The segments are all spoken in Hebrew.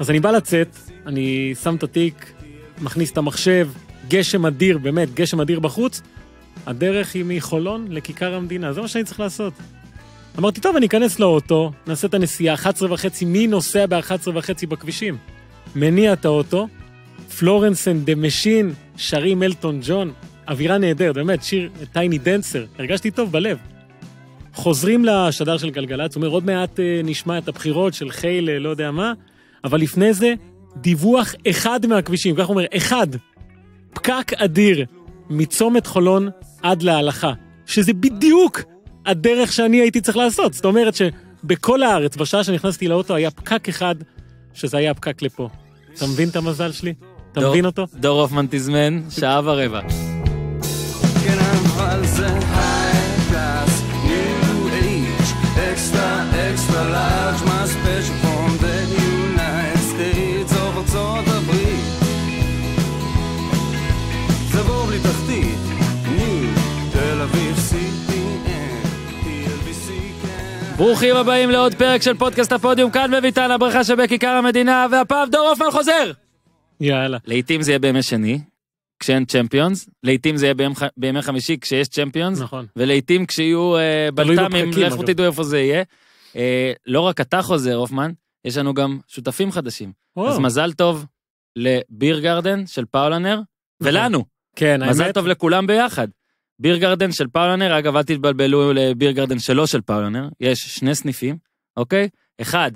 אז אני בא לצאת, אני שם את התיק, מכניס את המחשב, גשם אדיר, באמת, גשם אדיר בחוץ, הדרך היא מחולון לכיכר המדינה, זה מה שאני צריך לעשות. אמרתי, טוב, אני אכנס לאוטו, נעשה את הנסיעה, 11 וחצי, מי נוסע ב-11 וחצי בכבישים? מניע את האוטו, פלורנס אנד דה משין, שרים אלטון ג'ון, אווירה נהדרת, באמת, שיר טייני דנסר, הרגשתי טוב בלב. חוזרים לשדר של גלגלצ, הוא אומר, עוד מעט אה, נשמע את הבחירות של חיילה, לא יודע מה, אבל לפני זה, דיווח אחד מהכבישים, כך אומר, אחד, פקק אדיר מצומת חולון עד להלכה, שזה בדיוק הדרך שאני הייתי צריך לעשות. זאת אומרת שבכל הארץ, בשעה שנכנסתי לאוטו, היה פקק אחד, שזה היה הפקק לפה. אתה מבין את המזל שלי? אתה מבין אותו? דור הופמן תזמן, שעה ורבע. כן, אבל זה... ברוכים הבאים לעוד פרק של פודקאסט הפודיום, כאן בביתן הברכה שבכיכר המדינה, והפעם דור הופמן חוזר! יאללה. לעתים זה יהיה בימי שני, כשאין צ'מפיונס, לעתים זה יהיה בימי, חמישי כשיש צ'מפיונס, נכון. ולעתים כשיהיו uh, בלת"מים, לכו תדעו איפה זה יהיה. Uh, לא רק אתה חוזר, הופמן, יש לנו גם שותפים חדשים. וואו. אז מזל טוב לביר גרדן של פאולנר, נכון. ולנו. כן, מזל האמת... טוב לכולם ביחד. ביר גרדן של פאולנר, אגב, אל תתבלבלו לביר אה, גרדן שלו של פאולנר, יש שני סניפים, אוקיי? אחד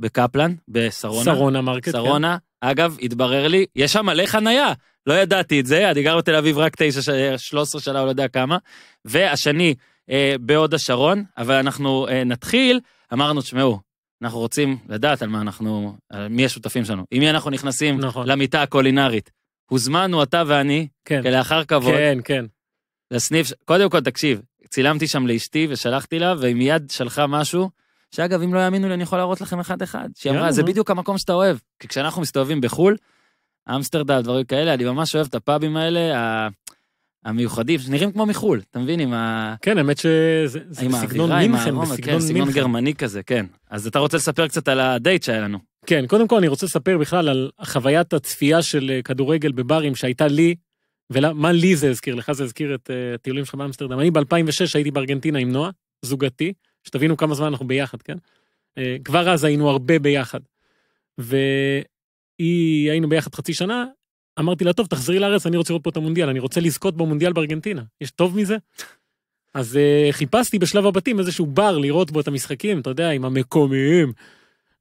בקפלן, בשרונה. שרונה מרקט, כן. שרונה, כן. אגב, התברר לי, יש שם מלא חנייה, לא ידעתי את זה, אני גר בתל אביב רק 9, 13 אה, שנה, לא יודע כמה. והשני, אה, בהוד השרון, אבל אנחנו אה, נתחיל, אמרנו, תשמעו, אנחנו רוצים לדעת על מה אנחנו, על מי השותפים שלנו, עם מי אנחנו נכנסים נכון. למיטה הקולינרית. הוזמנו אתה ואני, כן, כלאחר כבוד, כן, כן. לסניף, קודם כל, תקשיב, צילמתי שם לאשתי ושלחתי לה, והיא מיד שלחה משהו, שאגב, אם לא יאמינו לי, אני יכול להראות לכם אחד-אחד. שהיא אמרה, זה בדיוק המקום שאתה אוהב. כי כשאנחנו מסתובבים בחו"ל, אמסטרדם, דברים כאלה, אני ממש אוהב את הפאבים האלה, ה... המיוחדים, שנראים כמו מחו"ל, אתה מבין? עם ה... כן, האמת שזה כן, סגנון מינכן, בסגנון סגנון גרמני כזה, כן. אז אתה רוצה לספר קצת על הדייט שהיה לנו. כן, קודם כל אני רוצה לספר בכלל על חוויית הצפייה של אה, כדורגל בברים שהייתה לי ומה לי זה הזכיר? לך זה הזכיר את הטיולים אה, שלך באמסטרדם. אני ב-2006 הייתי בארגנטינה עם נועה, זוגתי, שתבינו כמה זמן אנחנו ביחד, כן? אה, כבר אז היינו הרבה ביחד. והיינו ביחד חצי שנה, אמרתי לה, טוב, תחזרי לארץ, אני רוצה לראות פה את המונדיאל, אני רוצה לזכות במונדיאל בארגנטינה. יש טוב מזה? אז אה, חיפשתי בשלב הבתים איזשהו בר לראות בו את המשחקים, אתה יודע, עם המקומיים.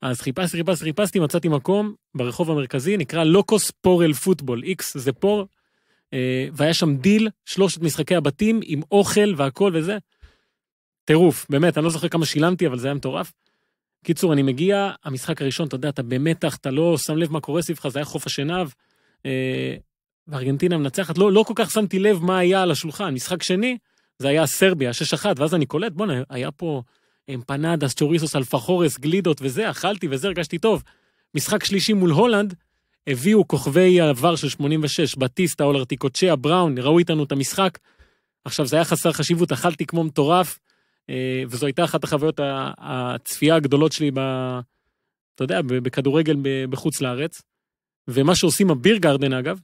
אז חיפשתי, חיפשתי, חיפשתי, מצאתי מקום ברחוב המרכזי, נקרא לוקוס פורל פוטבול, איקס זה פור, אה, והיה שם דיל, שלושת משחקי הבתים עם אוכל והכל וזה. טירוף, באמת, אני לא זוכר כמה שילמתי, אבל זה היה מטורף. קיצור, אני מגיע, המשחק הראשון, אתה יודע, אתה במתח, אתה לא שם לב מה קורה סביבך, זה היה חוף השנהב, אה, וארגנטינה מנצחת. לא, לא כל כך שמתי לב מה היה על השולחן. משחק שני, זה היה סרביה, 6-1, ואז אני קולט, בואנה, היה פה אמפנדס, צ'וריסוס, אלפחורס, גלידות וזה, אכלתי וזה, הרגשתי טוב. משחק שלישי מול הולנד, הביאו כוכבי עבר של 86, בטיסטה, אולרטי, טיקוצ'יה, בראון, ראו איתנו את המשחק. עכשיו, זה היה חסר חשיבות, אכלתי כמו מטורף, אה, וזו הייתה אחת החוויות הצפייה הגדולות שלי, ב, אתה יודע, בכדורגל בחוץ לארץ. ומה שעושים הביר גרדן, אגב,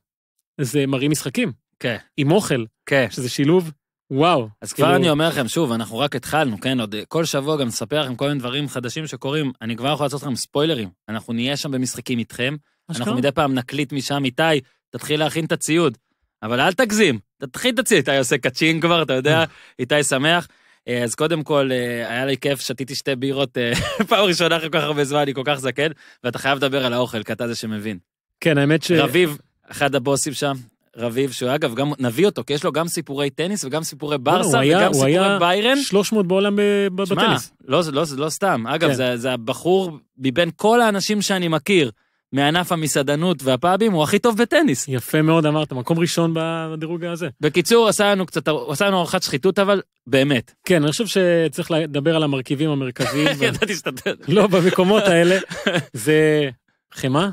זה מראים משחקים. כן. עם אוכל. כן. שזה שילוב וואו. אז כבר כאילו- אני אומר לכם, שוב, אנחנו רק התחלנו, כן? עוד אה, כל שבוע גם נספר לכם כל מיני דברים חדשים שקורים. אני כבר יכול לעשות לכם ספוילרים. אנחנו נהיה שם במשחקים איתכם, אנחנו מדי פעם נקליט משם, איתי, תתחיל להכין את הציוד. אבל אל תגזים, תתחיל את הציוד. איתי עושה קצ'ין כבר, אתה יודע, איתי שמח. אה, אז קודם כל, אה, היה לי כיף, שתיתי שתי בירות אה, פעם ראשונה אחרי כל כך הרבה זמן, אני כל כך זקן, ואתה חייב לדבר על האוכל, כי אתה זה שמבין. כן, האמת ש... רביב, אחד הבוסים שם, רביב, שהוא אגב, גם נביא אותו, כי יש לו גם סיפורי טניס וגם סיפורי ברסה לא, היה, וגם סיפורי היה ביירן. 300 בעולם בטניס. שמע, לא, לא, לא סתם. אגב, כן. זה, זה הבחור מבין כל האנשים שאני מכיר, מענף המסעדנות והפאבים, הוא הכי טוב בטניס. יפה מאוד אמרת, מקום ראשון בדירוג הזה. בקיצור, עשה לנו קצת, עשה לנו ארכת שחיתות, אבל באמת. כן, אני חושב שצריך לדבר על המרכיבים המרכזיים. ידעתי שאתה... לא, במקומות האלה. זה חמאה,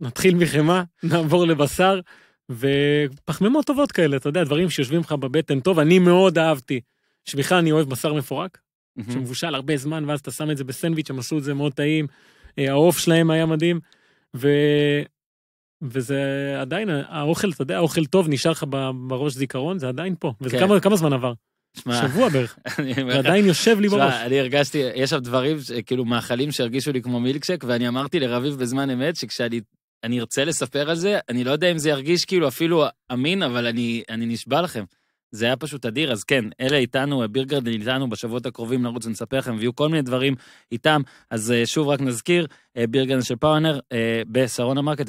נתחיל מחמאה, נעבור לבשר, ופחמימות טובות כאלה, אתה יודע, דברים שיושבים לך בבטן טוב, אני מאוד אהבתי, שבכלל אני אוהב בשר מפורק, שמבושל הרבה זמן, ואז אתה שם את זה בסנדוויץ', הם עשו את זה מאוד טעים. אה, העוף שלהם היה מדהים. ו... וזה עדיין, האוכל, אתה יודע, האוכל טוב נשאר לך בראש זיכרון, זה עדיין פה. וזה כן. כמה, כמה זמן עבר? שמה, שבוע בערך. זה עדיין יושב לי בראש. אני הרגשתי, יש שם דברים, כאילו מאכלים שהרגישו לי כמו מילקשק, ואני אמרתי לרביב בזמן אמת, שכשאני אני ארצה לספר על זה, אני לא יודע אם זה ירגיש כאילו אפילו אמין, אבל אני, אני נשבע לכם. זה היה פשוט אדיר, אז כן, אלה איתנו, אה, בירגרדן איתנו בשבועות הקרובים נרוץ ונספר לכם, ויהיו כל מיני דברים איתם, אז אה, שוב רק נזכיר, אה, בירגרדן של פאוונר בשרון המרקט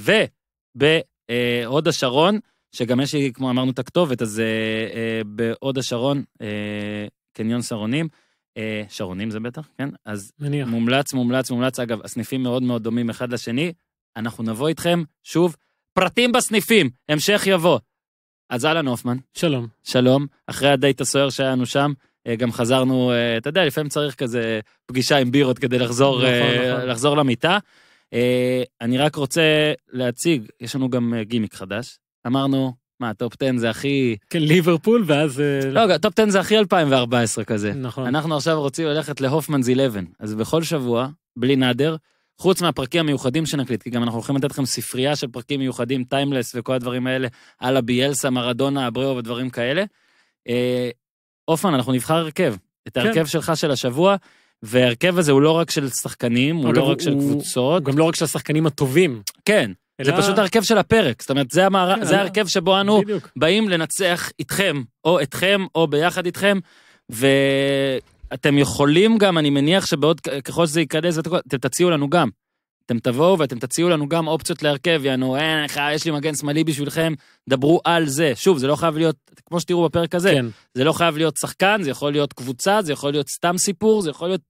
ובהוד השרון, שגם יש לי, כמו אמרנו, את הכתובת, אז בהוד השרון, קניון שרונים, שרונים זה בטח, כן? אז מניח. מומלץ, מומלץ, מומלץ. אגב, הסניפים מאוד מאוד דומים אחד לשני, אנחנו נבוא איתכם, שוב, פרטים בסניפים, המשך יבוא. אז אהלן הופמן. שלום. שלום. אחרי הדייט הסוער שהיה לנו שם, אה, גם חזרנו, אה, אתה יודע, לפעמים צריך כזה פגישה עם בירות כדי לחזור, נכון, אה, נכון. לחזור למיטה. אני רק רוצה להציג, יש לנו גם גימיק חדש. אמרנו, מה, טופ 10 זה הכי... כן, ליברפול, ואז... לא, טופ 10 זה הכי 2014 כזה. נכון. אנחנו עכשיו רוצים ללכת להופמנס 11. אז בכל שבוע, בלי נאדר, חוץ מהפרקים המיוחדים שנקליט, כי גם אנחנו הולכים לתת לכם ספרייה של פרקים מיוחדים, טיימלס וכל הדברים האלה, על הביאלסה, מרדונה, אבריאו ודברים כאלה. אה, אופן, אנחנו נבחר הרכב, את כן. ההרכב כן. שלך של השבוע, וההרכב הזה הוא לא רק של שחקנים, הוא לא רק הוא... של קבוצות. הוא גם לא רק של השחקנים הטובים. כן. אלא... זה פשוט ההרכב של הפרק, זאת אומרת, זה, המער... כן, זה ההרכב שבו אנו בדיוק. באים לנצח איתכם, או אתכם, או ביחד איתכם, ו... אתם יכולים גם, אני מניח שבעוד, ככל שזה ייכנס, אתם תציעו לנו גם. אתם תבואו ואתם תציעו לנו גם אופציות להרכב, יענו, אין, אה, לך, יש לי מגן שמאלי בשבילכם, דברו על זה. שוב, זה לא חייב להיות, כמו שתראו בפרק הזה, כן. זה לא חייב להיות שחקן, זה יכול להיות קבוצה, זה יכול להיות סתם סיפור, זה יכול להיות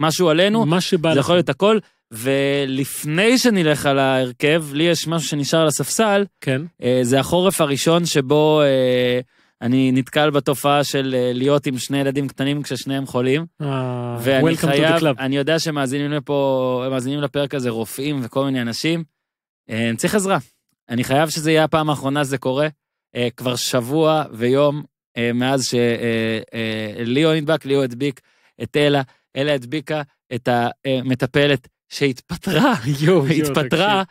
משהו עלינו, מה שבא זה לכם. יכול להיות הכל. ולפני שנלך על ההרכב, לי יש משהו שנשאר על הספסל, כן. אה, זה החורף הראשון שבו... אה, אני נתקל בתופעה של אה, להיות עם שני ילדים קטנים כששניהם חולים. אה, ואני חייב, אני יודע שמאזינים לפה, מאזינים לפרק הזה רופאים וכל מיני אנשים. אה, אני צריך עזרה. אני חייב שזה יהיה הפעם האחרונה שזה קורה. כבר שבוע ויום מאז שליאו נדבק, ליאו הדביק את אלה, אלה הדביקה את המטפלת שהתפטרה, יו, התפטרה.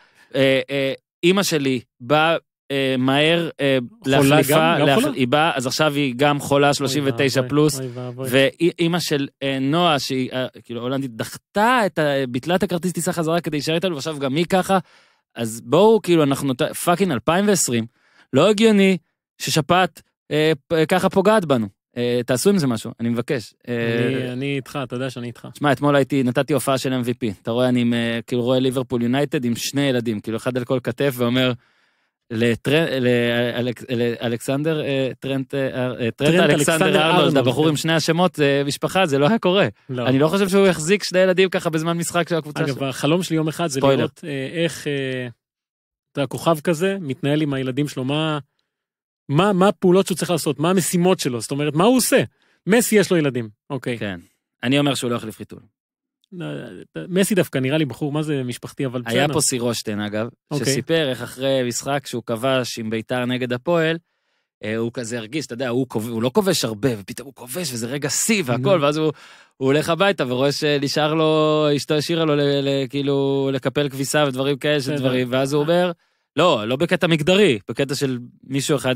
אימא שלי באה אה, מהר אה, להחליפה, גם, היא באה, אז עכשיו היא גם חולה 39 אוי, פלוס, ואימא של אה, נועה, שהיא אה, כאילו הולנדית, דחתה את ה... ביטלה את הכרטיס טיסה חזרה כדי להישאר איתנו, ועכשיו גם היא ככה. אז בואו, כאילו, אנחנו פאקינג 2020, לא הגיוני ששפעת אה, אה, ככה פוגעת בנו. אה, תעשו עם זה משהו, אני מבקש. אה, אני איתך, אתה יודע שאני איתך. שמע, אתמול הייתי, נתתי הופעה של MVP. אתה רואה, אני אה, כאילו רואה ליברפול יונייטד עם שני ילדים, כאילו אחד על כל כתף, ואומר, לאלכסנדר אה, אה, אה, טרנט טרנט אלכסנדר ארנולד, הבחור עם שני השמות, משפחה, זה לא היה קורה. לא. אני לא חושב שהוא יחזיק שני ילדים ככה בזמן משחק של הקבוצה שלו. אגב, החלום שלי יום אחד זה לראות איך, אתה כוכב כזה, מתנהל עם הילדים שלו, מה הפעולות שהוא צריך לעשות, מה המשימות שלו, זאת אומרת, מה הוא עושה? מסי יש לו ילדים, אוקיי. כן. אני אומר שהוא לא יחליף חיתול. לא, לא, לא, מסי דווקא נראה לי בחור, מה זה משפחתי, אבל בסדר. היה פה סירושטיין, אגב, okay. אוקיי. שסיפר איך אחרי משחק שהוא כבש עם ביתר נגד הפועל, אה, הוא כזה הרגיש, אתה יודע, הוא, כובש, הוא לא כובש הרבה, ופתאום הוא כובש, וזה רגע שיא והכל, mm-hmm. ואז הוא, הוא הולך הביתה ורואה שנשאר לו, אשתו השאירה לו כאילו לקפל כביסה ודברים כאלה של דברים, ואז הוא אומר, לא, לא בקטע מגדרי, בקטע של מישהו אחד,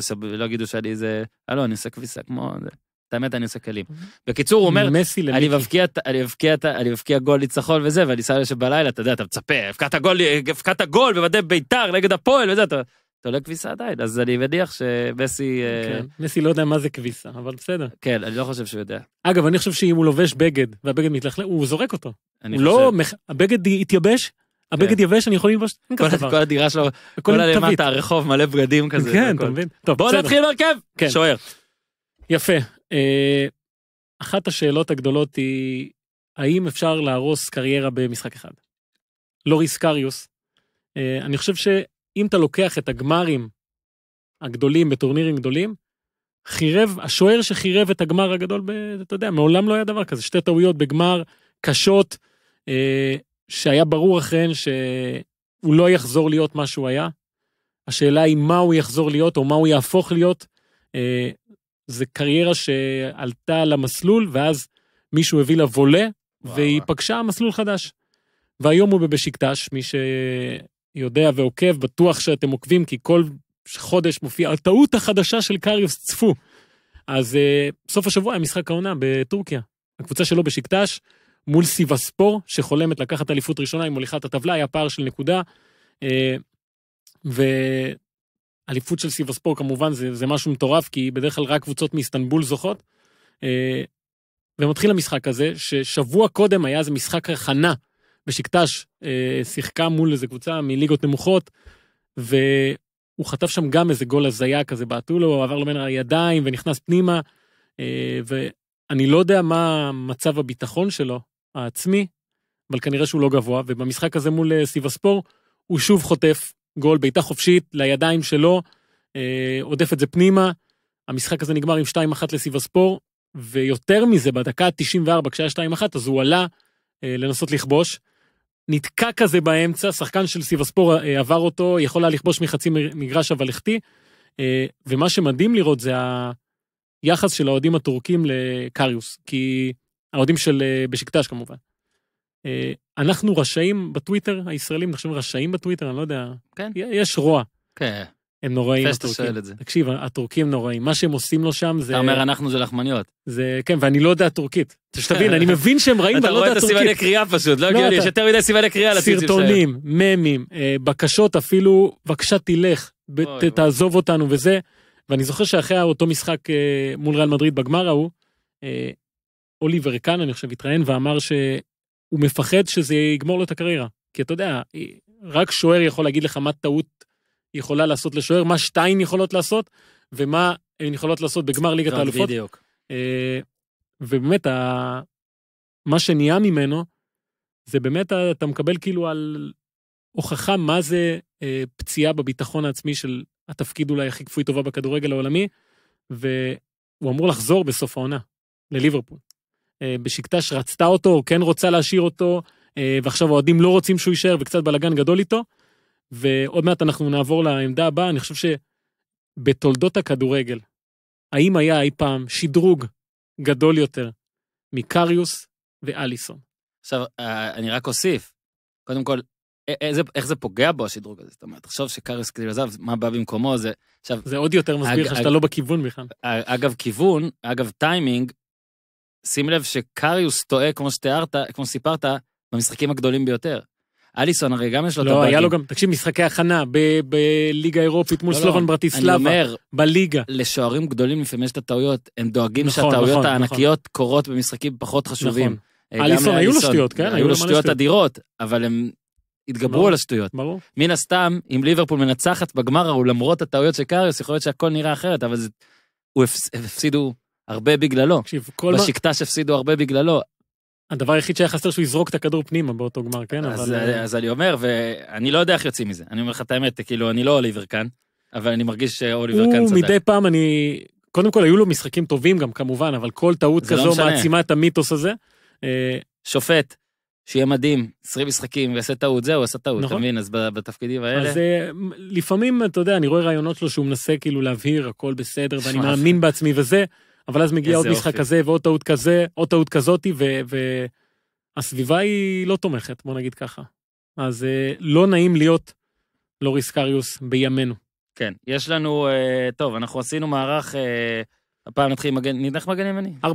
שלא יגידו שאני איזה, אה לא, אני עושה כביסה כמו... זה. את האמת, אני עושה כלים. אוקיי. בקיצור, הוא אומר, אני מבקיע, אני מבקיע, אני מבקיע גול ניצחון וזה, ואני שם יושב בלילה, אתה יודע, אתה מצפה, הבקעת גול, הבקעת גול במדי בית"ר נגד הפועל וזה, אתה... אתה עולה כביסה עדיין, אז אני מניח שמסי... אה, כן, מסי לא יודע מה זה כביסה, אבל בסדר. כן, אני לא חושב שהוא יודע. אגב, אני חושב שאם הוא לובש בגד, והבגד מתלכלל, הוא זורק אותו. אני לא חושב... הבגד התייבש, הבגד כן. יבש, אני יכול ללבוש... כל הדירה שלו, כל הלמטה, הרחוב מלא בגדים כזה. כן, אתה מבין? טוב, בוא נתחיל עם הרכב! כן. שוער. יפה, אה, אחת השאלות הגדולות היא, האם אפשר להרוס קריירה במשחק אחד? לוריס קריוס, אה, אני חושב שאם אתה לוקח את הגמרים הגדולים בטורנירים גדולים, חירב, השוער שחירב את הגמר הגדול, ב, אתה יודע, מעולם לא היה דבר כזה, שתי טעויות בגמר קשות, אה, שהיה ברור אכן שהוא לא יחזור להיות מה שהוא היה. השאלה היא מה הוא יחזור להיות או מה הוא יהפוך להיות. אה, זה קריירה שעלתה למסלול, ואז מישהו הביא לה וולה, והיא פגשה מסלול חדש. והיום הוא בבשיקטש, מי שיודע ועוקב, בטוח שאתם עוקבים, כי כל חודש מופיע הטעות החדשה של קריוס, צפו. אז uh, סוף השבוע היה משחק העונה בטורקיה. הקבוצה שלו בשיקטש, מול סיבספור, שחולמת לקחת אליפות ראשונה, עם מוליכה הטבלה, היה פער של נקודה. Uh, אליפות של סיבספור כמובן זה, זה משהו מטורף, כי בדרך כלל רק קבוצות מאיסטנבול זוכות. אה, ומתחיל המשחק הזה, ששבוע קודם היה איזה משחק הכנה בשקטש, אה, שיחקה מול איזה קבוצה מליגות נמוכות, והוא חטף שם גם איזה גול הזיה כזה, בעטו לו, עבר לו בין הידיים ונכנס פנימה, אה, ואני לא יודע מה מצב הביטחון שלו, העצמי, אבל כנראה שהוא לא גבוה, ובמשחק הזה מול סיבספור, הוא שוב חוטף גול, בעיטה חופשית לידיים שלו, אה, עודף את זה פנימה. המשחק הזה נגמר עם 2-1 לסיב לסיבספור, ויותר מזה, בדקה ה-94, כשהיה 2-1, אז הוא עלה אה, לנסות לכבוש. נתקע כזה באמצע, שחקן של סיבספור אה, עבר אותו, יכול היה לכבוש מחצי מגרש אבל החטיא. אה, ומה שמדהים לראות זה היחס של האוהדים הטורקים לקריוס, כי האוהדים של אה, בשקטש כמובן. אה, אנחנו רשאים בטוויטר, הישראלים נחשבים רשאים בטוויטר, אני לא יודע. כן. יש רוע. כן. הם נוראים, הטורקים. שואל את זה. תקשיב, הטורקים נוראים, מה שהם עושים לו שם זה... אתה אומר, אנחנו זה לחמניות. זה, כן, ואני לא יודע טורקית. שתבין, אני מבין שהם רעים, ואני לא יודע טורקית. אתה רואה את הסימני קריאה פשוט, לא, לא הגיוני, יש יותר מדי סימני קריאה לציצים שלהם. סרטונים, ממים, אה, בקשות אפילו, בבקשה תלך, תעזוב אותנו וזה. ואני זוכר שאחרי אותו משחק אה, מול ריאל מדריד בגמר ההוא, אה, אוליבר קאן, אני חושב, התראיין ואמר הוא מפחד שזה יגמור לו את הקריירה. כי אתה יודע, רק שוער יכול להגיד לך מה טעות יכולה לעשות לשוער, מה שתיים יכולות לעשות, ומה הן יכולות לעשות בגמר ליגת האלופות. בדיוק. אה, ובאמת, מה שנהיה ממנו, זה באמת, אה, אתה מקבל כאילו על הוכחה מה זה אה, פציעה בביטחון העצמי של התפקיד אולי הכי כפוי טובה בכדורגל העולמי, והוא אמור לחזור בסוף העונה לליברפול. אה, בשקטש רצתה אותו, או כן רוצה להשאיר אותו, אה, ועכשיו האוהדים לא רוצים שהוא יישאר וקצת בלאגן גדול איתו. ועוד מעט אנחנו נעבור לעמדה הבאה, אני חושב שבתולדות הכדורגל, האם היה אי פעם שדרוג גדול יותר מקריוס ואליסון? עכשיו, אה, אני רק אוסיף, קודם כל, איזה, איך זה פוגע בו השדרוג הזה? זאת אומרת, תחשוב שקריוס כאילו עזב, מה בא במקומו, זה... עכשיו... זה עוד יותר מסביר לך שאתה לא בכיוון בכלל. אגב, כיוון, אגב, טיימינג, שים לב שקריוס טועה, כמו שתיארת, כמו שסיפרת, במשחקים הגדולים ביותר. אליסון הרי גם יש לו את לא, הבאגים. לא, היה לו גם, תקשיב, משחקי הכנה בליגה האירופית מול לא, לא, סלובן ברטיסלבה, בליגה. לשוערים גדולים לפעמים יש את הטעויות, הם דואגים נכון, שהטעויות נכון, נכון. הענקיות קורות במשחקים פחות חשובים. אליסון, היו לו שטויות, כן? היו לו שטויות אדירות, אבל הם התגברו על השטויות. ברור. מן הסתם, אם ליברפול מנצחת בגמר ההוא למרות הטעויות של קריוס, יכול להיות שהכל נראה אחרת, אבל הוא הפסידו הרבה בגללו. תקשיב, כל... בשקטש הפסידו הרבה בגללו. הדבר היחיד שהיה חסר שהוא יזרוק את הכדור פנימה באותו גמר, כן? אז, אבל... אה, אז אני אומר, ואני לא יודע איך יוצאים מזה. אני אומר לך את האמת, כאילו, אני לא אוליבר כאן, אבל אני מרגיש שאוליבר כאן צדק. הוא מדי פעם, אני... קודם כל, היו לו משחקים טובים גם, כמובן, אבל כל טעות לא כזו לא מעצימה את המיתוס הזה. אה, שופט, שיהיה מדהים, 20 משחקים ויעשה טעות, זהו, עשה טעות, נכון. אתה מבין? אז בתפקידים האלה... אז אה, לפעמים, אתה יודע, אני רואה רעיונות שלו שהוא מנסה כאילו להבהיר, הכל בסדר, ואני מאמין בעצמי וזה. אבל אז מגיע עוד אופי. משחק כזה ועוד טעות כזה, עוד טעות כזאתי, והסביבה היא לא תומכת, בוא נגיד ככה. אז אה, לא נעים להיות לוריס קריוס בימינו. כן, יש לנו, אה, טוב, אנחנו עשינו מערך, אה, הפעם נתחיל עם מגן, נלך מגן ימני. 4-4-2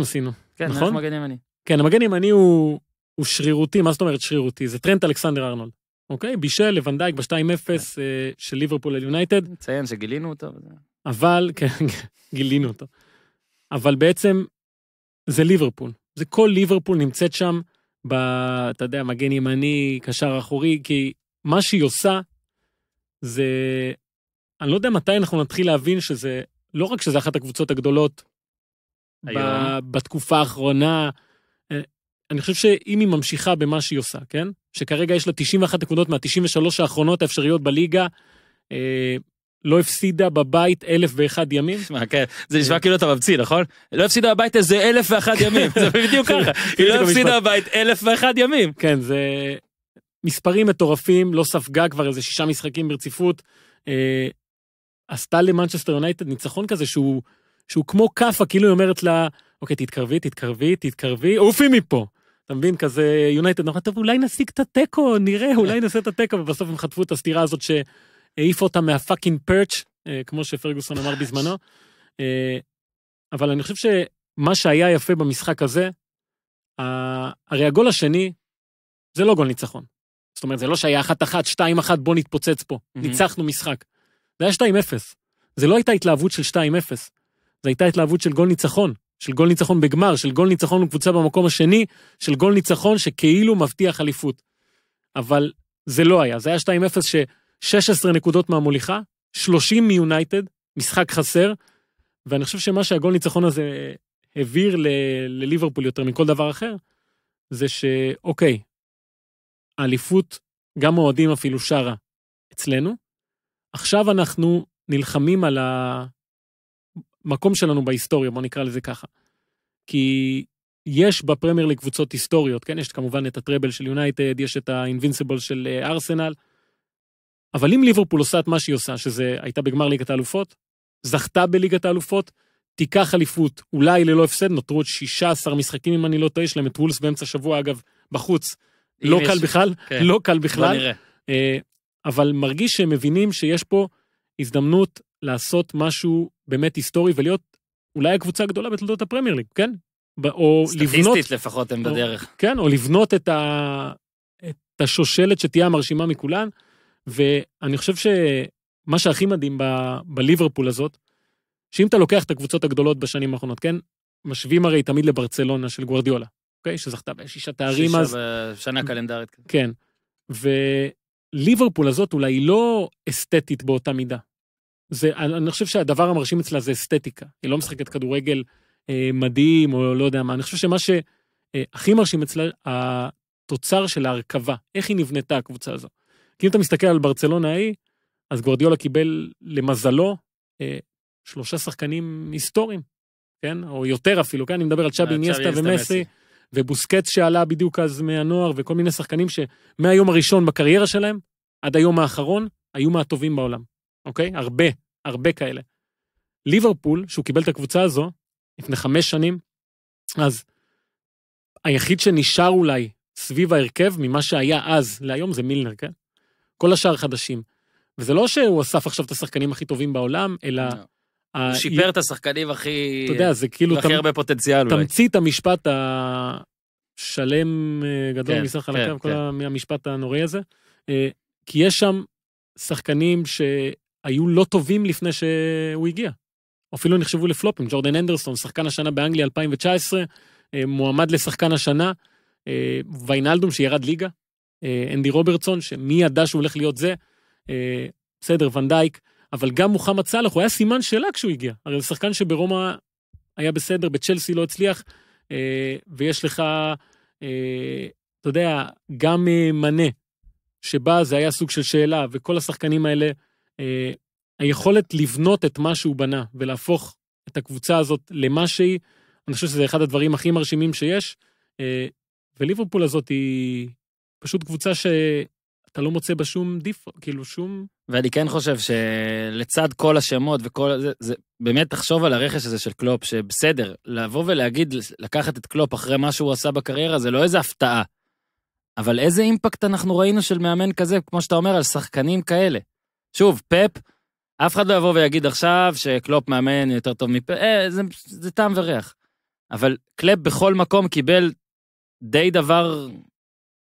עשינו, כן, נכון? כן, נלך מגן ימני. כן, המגן ימני הוא, הוא שרירותי, מה זאת אומרת שרירותי? זה טרנט אלכסנדר ארנולד. אוקיי? בישל לבנדייק ב-2-0 כן. של ליברפול אל יונייטד. נציין שגילינו אותו. אבל, כן, כן, גילינו אותו. אבל בעצם זה ליברפול. זה כל ליברפול נמצאת שם, ב, אתה יודע, מגן ימני, קשר אחורי, כי מה שהיא עושה זה... אני לא יודע מתי אנחנו נתחיל להבין שזה, לא רק שזה אחת הקבוצות הגדולות ב, בתקופה האחרונה, אה, אני חושב שאם היא ממשיכה במה שהיא עושה, כן? שכרגע יש לה 91 נקודות מה-93 האחרונות האפשריות בליגה, אה, לא הפסידה בבית אלף ואחד ימים? שמע, כן, זה נשמע כאילו אתה ממציא, נכון? לא הפסידה בבית איזה אלף ואחד ימים, זה בדיוק ככה, היא לא הפסידה בבית אלף ואחד ימים. כן, זה מספרים מטורפים, לא ספגה כבר איזה שישה משחקים ברציפות. אה, עשתה למנצ'סטר יונייטד ניצחון כזה שהוא, שהוא כמו כאפה, כאילו היא אומרת לה, אוקיי, תתקרבי, תתקרבי, תתקרבי, עופי מפה. אתה מבין, כזה יונייטד, אמרה, טוב, אולי נשיג את התיקו, נראה, אולי נעשה את התיקו, ובסוף הם חטפו את הסתירה הזאת ש... העיף אותה מהפאקינג פרץ', אה, כמו שפרגוסון אמר בזמנו. אה, אבל אני חושב שמה שהיה יפה במשחק הזה, הרי הגול השני, זה לא גול ניצחון. זאת אומרת, זה לא שהיה אחת אחת, שתיים אחת, בוא נתפוצץ פה, mm-hmm. ניצחנו משחק. זה היה שתיים אפס. זה לא הייתה התלהבות של שתיים אפס. זה הייתה התלהבות של גול ניצחון, של גול ניצחון בגמר, של גול ניצחון לקבוצה במקום השני, של גול ניצחון שכאילו מבטיח אליפות. אבל זה לא היה, זה היה 2-0 ש... 16 נקודות מהמוליכה, 30 מיונייטד, משחק חסר, ואני חושב שמה שהגול ניצחון הזה העביר אה, לליברפול יותר מכל דבר אחר, זה שאוקיי, האליפות, גם האוהדים אפילו שרה אצלנו, עכשיו אנחנו נלחמים על המקום שלנו בהיסטוריה, בוא נקרא לזה ככה. כי יש בפרמייר לקבוצות היסטוריות, כן? יש כמובן את הטראבל של יונייטד, יש את האינבינסיבל של אה, ארסנל, uh, אבל אם ליברפול עושה את מה שהיא עושה, שזה הייתה בגמר ליגת האלופות, זכתה בליגת האלופות, תיקח אליפות, אולי ללא הפסד, נותרו עוד 16 משחקים, אם אני לא טועה, יש להם את וולס באמצע השבוע, אגב, בחוץ. לא יש... קל בכלל, כן. לא קל בכלל. אה, אבל מרגיש שהם מבינים שיש פה הזדמנות לעשות משהו באמת היסטורי ולהיות אולי הקבוצה הגדולה בתולדות הפרמייר ליג, כן? או סטטיסטית לבנות... סטטיסטית לפחות הם או, בדרך. כן, או לבנות את, ה, את השושלת שתהיה המרשימה מכולן. ואני חושב שמה שהכי מדהים ב- בליברפול הזאת, שאם אתה לוקח את הקבוצות הגדולות בשנים האחרונות, כן? משווים הרי תמיד לברצלונה של גוורדיולה, אוקיי? שזכתה בשישה תארים שישה אז. שישה בשנה קלנדרית. כן. כן. וליברפול הזאת אולי היא לא אסתטית באותה מידה. זה, אני חושב שהדבר המרשים אצלה זה אסתטיקה. היא לא משחקת כדורגל אה, מדהים או לא יודע מה. אני חושב שמה שהכי מרשים אצלה, התוצר של ההרכבה, איך היא נבנתה הקבוצה הזאת. כי אם אתה מסתכל על ברצלונה ההיא, אז גוורדיולה קיבל למזלו אה, שלושה שחקנים היסטוריים, כן? או יותר אפילו, כן? אני מדבר על צ'אבי אה, ניאסטה ומסי, ובוסקט שעלה בדיוק אז מהנוער, וכל מיני שחקנים שמהיום הראשון בקריירה שלהם, עד היום האחרון, היו מהטובים בעולם, אוקיי? הרבה, הרבה כאלה. ליברפול, שהוא קיבל את הקבוצה הזו לפני חמש שנים, אז היחיד שנשאר אולי סביב ההרכב ממה שהיה אז להיום זה מילנר, כן? כל השאר חדשים. וזה לא שהוא אסף עכשיו את השחקנים הכי טובים בעולם, אלא... לא. הוא שיפר את השחקנים הכי... אתה יודע, זה כאילו... הכי הרבה פוטנציאל אולי. תמצית המשפט השלם אה, גדול כן, מסך חלקיו, כן, כל כן. המשפט הנוראי הזה. אה, כי יש שם שחקנים שהיו לא טובים לפני שהוא הגיע. אפילו נחשבו לפלופים. ג'ורדן אנדרסון, שחקן השנה באנגליה 2019, אה, מועמד לשחקן השנה. ויינלדום שירד ליגה, אה, אנדי רוברטסון, שמי ידע שהוא הולך להיות זה, אה, בסדר, ונדייק, אבל גם מוחמד סאלח, הוא היה סימן שאלה כשהוא הגיע. הרי זה שחקן שברומא היה בסדר, בצ'לסי לא הצליח, אה, ויש לך, אתה יודע, גם מנה, שבה זה היה סוג של שאלה, וכל השחקנים האלה, היכולת לבנות את מה שהוא בנה ולהפוך את הקבוצה הזאת למה שהיא, אני חושב שזה אחד הדברים הכי מרשימים שיש, וליברפול הזאת היא, פשוט קבוצה שאתה לא מוצא בה שום דיפ, כאילו שום... ואני כן חושב שלצד כל השמות וכל זה, זה באמת תחשוב על הרכש הזה של קלופ, שבסדר, לבוא ולהגיד, לקחת את קלופ אחרי מה שהוא עשה בקריירה, זה לא איזה הפתעה. אבל איזה אימפקט אנחנו ראינו של מאמן כזה, כמו שאתה אומר, על שחקנים כאלה? שוב, פאפ, אף אחד לא יבוא ויגיד עכשיו שקלופ מאמן יותר טוב מפאפ, אה, זה, זה טעם וריח. אבל קלפ בכל מקום קיבל די דבר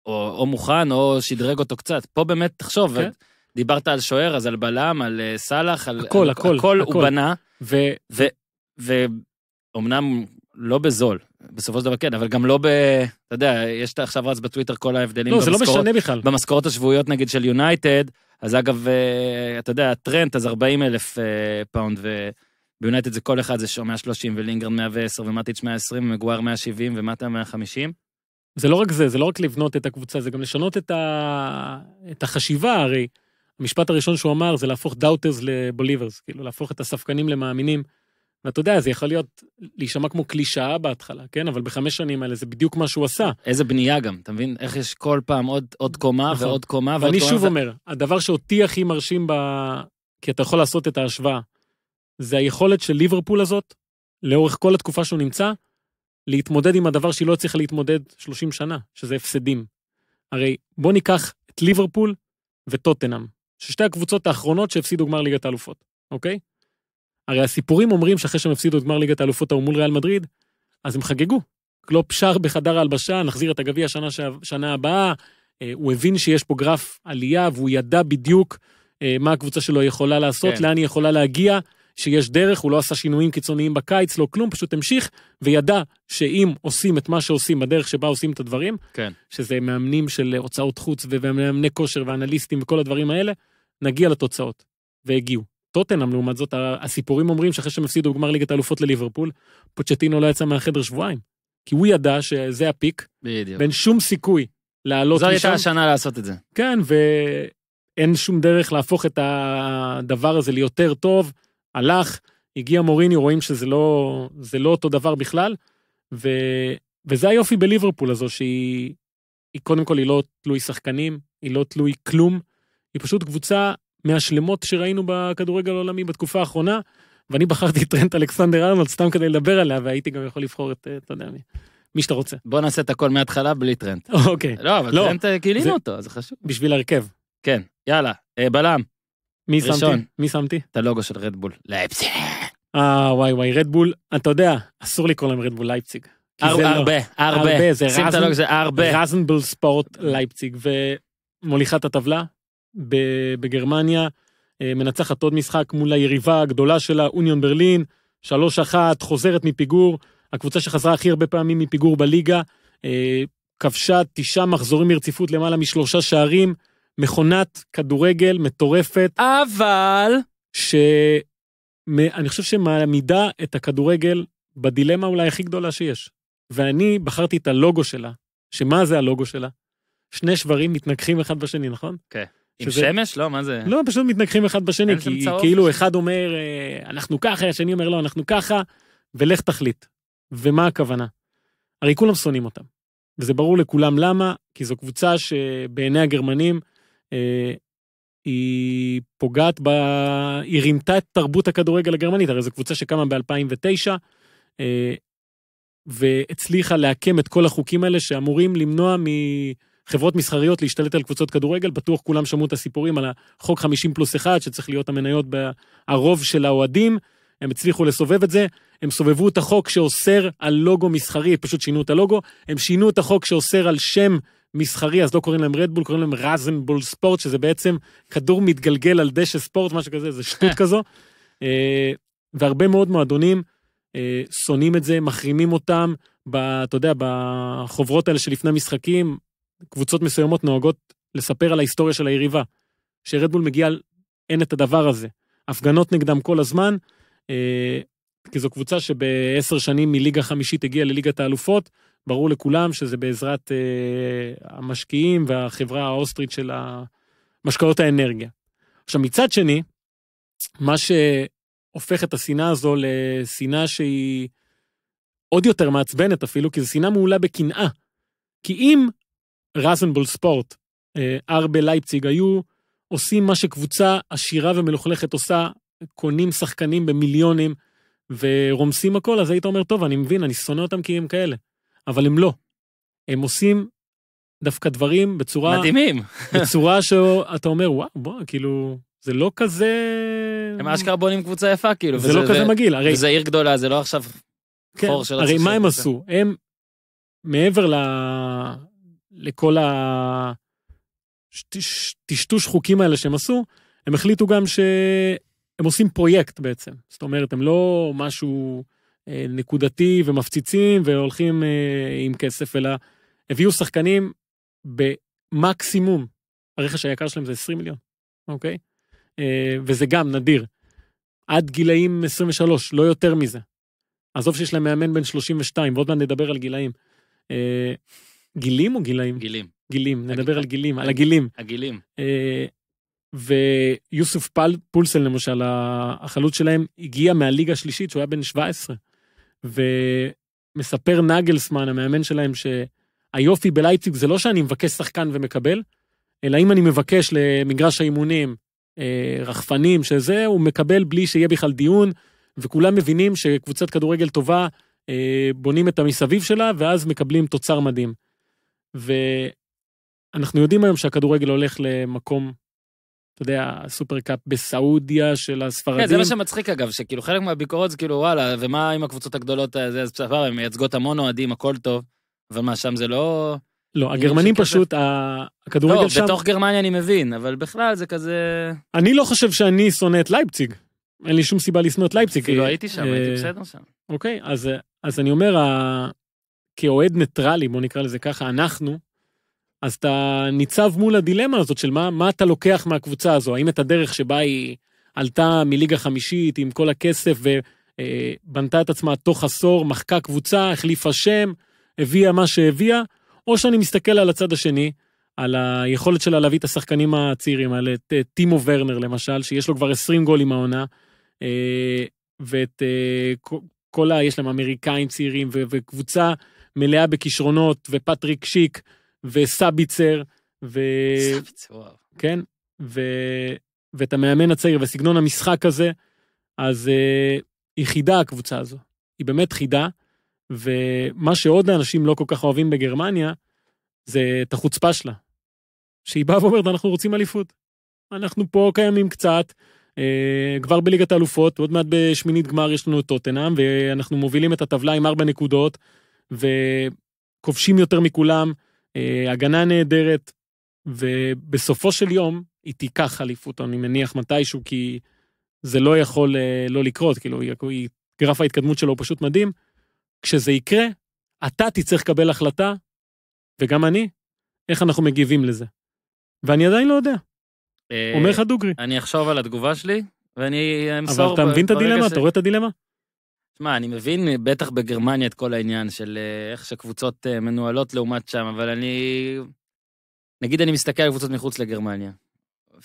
או, או מוכן, או שדרג אותו קצת. פה באמת, תחשוב, כן. דיברת על שוער, אז על בלם, על אה, סאלח, על... הכל, על, הכל, הכל. הוא הכל. בנה, ואומנם לא בזול, בסופו של דבר כן, אבל גם לא ב... אתה יודע, יש עכשיו רץ בטוויטר כל ההבדלים. לא, זה לא משנה בכלל. במשכורות השבועיות נגיד של יונייטד, אז אגב, אה, אתה יודע, הטרנט אז 40 אלף אה, פאונד, וביונייטד זה כל אחד זה 130 ולינגרן 110 ומטיץ' 120 ומגואר 170 ומטה 150. זה לא רק זה, זה לא רק לבנות את הקבוצה, זה גם לשנות את, ה... את החשיבה, הרי המשפט הראשון שהוא אמר זה להפוך דאוטרס לבוליברס, כאילו להפוך את הספקנים למאמינים. ואתה יודע, זה יכול להיות, להישמע כמו קלישאה בהתחלה, כן? אבל בחמש שנים האלה זה בדיוק מה שהוא עשה. איזה בנייה גם, אתה מבין? איך יש כל פעם עוד, עוד קומה נכון. ועוד קומה ועוד קומה. ואני שוב זה... אומר, הדבר שאותי הכי מרשים ב... כי אתה יכול לעשות את ההשוואה, זה היכולת של ליברפול הזאת, לאורך כל התקופה שהוא נמצא, להתמודד עם הדבר שהיא לא הצליחה להתמודד 30 שנה, שזה הפסדים. הרי בוא ניקח את ליברפול וטוטנאם, ששתי הקבוצות האחרונות שהפסידו גמר ליגת האלופות, אוקיי? הרי הסיפורים אומרים שאחרי שהם הפסידו את גמר ליגת האלופות ההוא מול ריאל מדריד, אז הם חגגו. קלופ שר בחדר ההלבשה, נחזיר את הגביע שנה, שנה הבאה, אה, הוא הבין שיש פה גרף עלייה והוא ידע בדיוק אה, מה הקבוצה שלו יכולה לעשות, כן. לאן היא יכולה להגיע. שיש דרך, הוא לא עשה שינויים קיצוניים בקיץ, לא כלום, פשוט המשיך, וידע שאם עושים את מה שעושים בדרך שבה עושים את הדברים, כן. שזה מאמנים של הוצאות חוץ ומאמני כושר ואנליסטים וכל הדברים האלה, נגיע לתוצאות. והגיעו. טוטנאם, לעומת זאת, הסיפורים אומרים שאחרי שהם הפסידו בגמר ליגת האלופות לליברפול, פוצ'טינו לא יצא מהחדר שבועיים. כי הוא ידע שזה הפיק, בדיוק. ואין שום סיכוי לעלות זו משם. זו הייתה השנה לעשות את זה. כן, ואין שום דרך להפוך את הדבר הזה ליותר טוב. הלך, הגיע מוריני, רואים שזה לא, זה לא אותו דבר בכלל, ו, וזה היופי בליברפול הזו, שהיא היא, קודם כל, היא לא תלוי שחקנים, היא לא תלוי כלום, היא פשוט קבוצה מהשלמות שראינו בכדורגל העולמי בתקופה האחרונה, ואני בחרתי את טרנט אלכסנדר ארנולד סתם כדי לדבר עליה, והייתי גם יכול לבחור את, אה, אתה יודע מי. מי שאתה רוצה. בוא נעשה את הכל מההתחלה בלי טרנט. אוקיי. לא, אבל לא. טרנט אה, גילינו אותו, זה חשוב. בשביל הרכב. כן, יאללה, אה, בלם. מי שמתי? מי שמתי? את הלוגו של רדבול. לייפציג. אה, וואי וואי, רדבול, אתה יודע, אסור לקרוא להם רדבול לייפציג. לא- הרבה, הרבה, זה הרבה. רזנבול ספורט לייפציג, ומוליכת הטבלה בגרמניה, אה, מנצחת עוד משחק מול היריבה הגדולה שלה, אוניון ברלין, 3-1, חוזרת מפיגור, הקבוצה שחזרה הכי הרבה פעמים מפיגור בליגה, אה, כבשה תשעה מחזורים מרציפות למעלה משלושה שערים, מכונת כדורגל מטורפת. אבל... שאני חושב שמעמידה את הכדורגל בדילמה אולי הכי גדולה שיש. ואני בחרתי את הלוגו שלה, שמה זה הלוגו שלה? שני שברים מתנגחים אחד בשני, נכון? כן. Okay. שזה... עם שמש? לא, מה זה? לא, פשוט מתנגחים אחד בשני, כי כאילו אחד אומר, אה, אנחנו ככה, השני אומר, לא, אנחנו ככה, ולך תחליט. ומה הכוונה? הרי כולם שונאים אותם. וזה ברור לכולם למה, כי זו קבוצה שבעיני הגרמנים אה, היא פוגעת ב... היא רימתה את תרבות הכדורגל הגרמנית, הרי זו קבוצה שקמה ב-2009, אה, והצליחה לעקם את כל החוקים האלה שאמורים למנוע מחברות מסחריות להשתלט על קבוצות כדורגל. בטוח כולם שמעו את הסיפורים על החוק 50 פלוס 1, שצריך להיות המניות הרוב של האוהדים. הם הצליחו לסובב את זה, הם סובבו את החוק שאוסר על לוגו מסחרי, פשוט שינו את הלוגו, הם שינו את החוק שאוסר על שם מסחרי, אז לא קוראים להם רדבול, קוראים להם רזנבול ספורט, שזה בעצם כדור מתגלגל על דשא ספורט, משהו כזה, זה שטות כזו. אה, והרבה מאוד מועדונים אה, שונאים את זה, מחרימים אותם, ב, אתה יודע, בחוברות האלה שלפני משחקים, קבוצות מסוימות נוהגות לספר על ההיסטוריה של היריבה. שרדבול מגיע, אין את הדבר הזה. הפגנות נגדם כל הזמן, אה, כי זו קבוצה שבעשר שנים מליגה חמישית הגיעה לליגת האלופות, ברור לכולם שזה בעזרת אה, המשקיעים והחברה האוסטרית של משקאות האנרגיה. עכשיו, מצד שני, מה שהופך את השנאה הזו לשנאה שהיא עוד יותר מעצבנת אפילו, כי זו שנאה מעולה בקנאה. כי אם רזנבול ספורט, אה, ארבל לייפציג, היו עושים מה שקבוצה עשירה ומלוכלכת עושה, קונים שחקנים במיליונים ורומסים הכל, אז היית אומר, טוב, אני מבין, אני שונא אותם כי הם כאלה. אבל הם לא. הם עושים דווקא דברים בצורה... מדהימים. בצורה שאתה אומר, וואו, בוא, כאילו, זה לא כזה... הם אשכרה בונים קבוצה יפה, כאילו. זה לא וזה, לא כזה ו... מגעיל, הרי... וזה עיר גדולה, זה לא עכשיו כן, חור של... הרי מה הם עשו? הם, מעבר ל... לכל הטשטוש חוקים האלה שהם עשו, הם החליטו גם שהם עושים פרויקט בעצם. זאת אומרת, הם לא משהו... אה, נקודתי ומפציצים והולכים אה, עם כסף, אלא הביאו שחקנים במקסימום, הרכש היקר שלהם זה 20 מיליון, אוקיי? אה, וזה גם נדיר. עד גילאים 23, לא יותר מזה. עזוב שיש להם מאמן בן 32, ועוד מעט נדבר על גילאים. גילים או גילאים? גילים. גילים, נדבר הג... על גילים, הג... על הגילים. הגילים. ויוסוף פל... פולסל למשל, החלוץ שלהם, הגיע מהליגה השלישית, שהוא היה בן 17. ומספר נגלסמן, המאמן שלהם, שהיופי בלייציג זה לא שאני מבקש שחקן ומקבל, אלא אם אני מבקש למגרש האימונים אה, רחפנים, שזה, הוא מקבל בלי שיהיה בכלל דיון, וכולם מבינים שקבוצת כדורגל טובה, אה, בונים את המסביב שלה, ואז מקבלים תוצר מדהים. ואנחנו יודעים היום שהכדורגל הולך למקום אתה יודע, הסופרקאפ בסעודיה של הספרדים. כן, זה מה שמצחיק אגב, שכאילו חלק מהביקורות זה כאילו וואלה, ומה עם הקבוצות הגדולות, אה, זה אז בסדר, הן מייצגות המון אוהדים, הכל טוב, אבל מה, שם זה לא... לא, הגרמנים פשוט, הכדורגל לא, שם... לא, בתוך גרמניה אני מבין, אבל בכלל זה כזה... אני לא חושב שאני שונא את לייפציג. אין לי שום סיבה לשנוא את לייפציג. אפילו הייתי שם, הייתי אה, בסדר שם. אוקיי, אז אה, אני אומר, כאוהד ניטרלי, בוא נקרא לזה ככה, אנחנו, אז אתה ניצב מול הדילמה הזאת של מה, מה אתה לוקח מהקבוצה הזו, האם את הדרך שבה היא עלתה מליגה חמישית עם כל הכסף ובנתה אה, את עצמה תוך עשור, מחקה קבוצה, החליפה שם, הביאה מה שהביאה, או שאני מסתכל על הצד השני, על היכולת שלה להביא את השחקנים הצעירים האלה, את אה, טימו ורנר למשל, שיש לו כבר 20 גולים העונה, אה, ואת כל ה... יש להם אמריקאים צעירים וקבוצה מלאה בכישרונות, ופטריק שיק, וסביצר, ו... סביצר, וואו. כן, ו... ואת המאמן הצעיר וסגנון המשחק הזה, אז uh, היא חידה הקבוצה הזו. היא באמת חידה, ומה שעוד האנשים לא כל כך אוהבים בגרמניה, זה את החוצפה שלה. שהיא באה ואומרת, אנחנו רוצים אליפות. אנחנו פה קיימים קצת, uh, כבר בליגת האלופות, עוד מעט בשמינית גמר יש לנו את טוטנאם, ואנחנו מובילים את הטבלה עם ארבע נקודות, וכובשים יותר מכולם, אה, הגנה נהדרת, ובסופו של יום היא תיקח חליפות, אני מניח מתישהו, כי זה לא יכול אה, לא לקרות, כאילו, היא, גרף ההתקדמות שלו הוא פשוט מדהים. כשזה יקרה, אתה תצטרך לקבל החלטה, וגם אני, איך אנחנו מגיבים לזה. ואני עדיין לא יודע. אה, אומר לך דוגרי. אני אחשוב על התגובה שלי, ואני אמסור... אבל אתה מבין את הדילמה? אתה רואה את הדילמה? שמע, אני מבין בטח בגרמניה את כל העניין של אה, איך שקבוצות אה, מנוהלות לעומת שם, אבל אני... נגיד אני מסתכל על קבוצות מחוץ לגרמניה.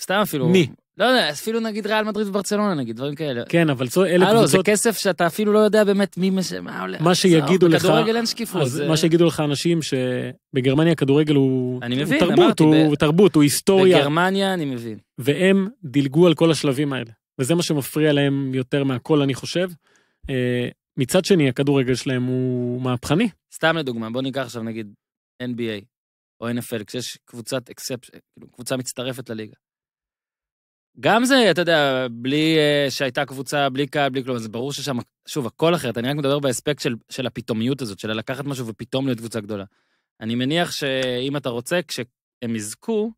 סתם אפילו... מי? לא יודע, אפילו נגיד ריאל מדריד וברצלונה נגיד, דברים כאלה. כן, אבל זו, אלה 아, אה, קבוצות... לא, זה כסף שאתה אפילו לא יודע באמת מי מש... מה הולך. מה שיגידו לך... בכדורגל אין שקיפות. אז זה... מה שיגידו לך אנשים שבגרמניה כדורגל הוא... אני מבין, הוא תרבות, אמרתי. הוא ב... תרבות, הוא היסטוריה. בגרמניה אני מבין. והם דילגו על כל השלבים האלה. וזה מה שמפריע להם יותר מהכל, אני חושב. אה, מצד שני, הכדורגל שלהם הוא מהפכני. סתם לדוגמה, בוא ניקח עכשיו נגיד NBA או NFL, כשיש קבוצת אקספ... כאילו, קבוצה מצטרפת לליגה. גם זה, אתה יודע, בלי אה, שהייתה קבוצה, בלי קהל, בלי כלום, זה ברור ששם, שוב, הכל אחרת. אני רק מדבר באספקט של, של הפתאומיות הזאת, של לקחת משהו ופתאום להיות קבוצה גדולה. אני מניח שאם אתה רוצה, כשהם יזכו,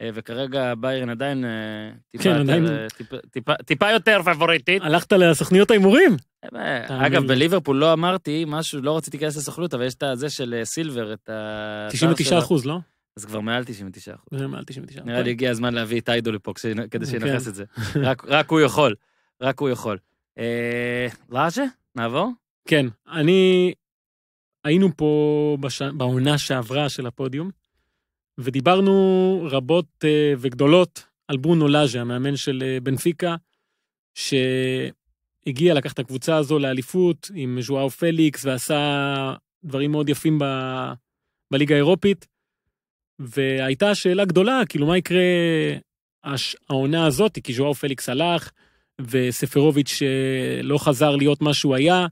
אה, וכרגע ביירן עדיין אה, טיפה, כן, יותר, עדיין... אה, טיפה, טיפה, טיפה יותר פבוריטית. הלכת לסוכניות ההימורים. אגב, בליברפול לא אמרתי משהו, לא רציתי להיכנס לסוכנות, אבל יש את זה של סילבר, את ה... 99 אחוז, לא? אז כבר מעל 99 אחוז. מעל 99. נראה לי אוקיי. הגיע הזמן להביא את איידו לפה כדי כן. שינכס את זה. רק הוא יכול, רק הוא יכול. ראז'ה, נעבור? כן, אני... היינו פה בעונה שעברה של הפודיום. ודיברנו רבות אה, וגדולות על ברונו לאז'ה, המאמן של אה, בנפיקה, שהגיע, לקח את הקבוצה הזו לאליפות עם ז'ואאו פליקס ועשה דברים מאוד יפים ב... בליגה האירופית. והייתה שאלה גדולה, כאילו מה יקרה הש... העונה הזאת, כי ז'ואאו פליקס הלך, וספרוביץ' אה, לא חזר להיות מה שהוא היה,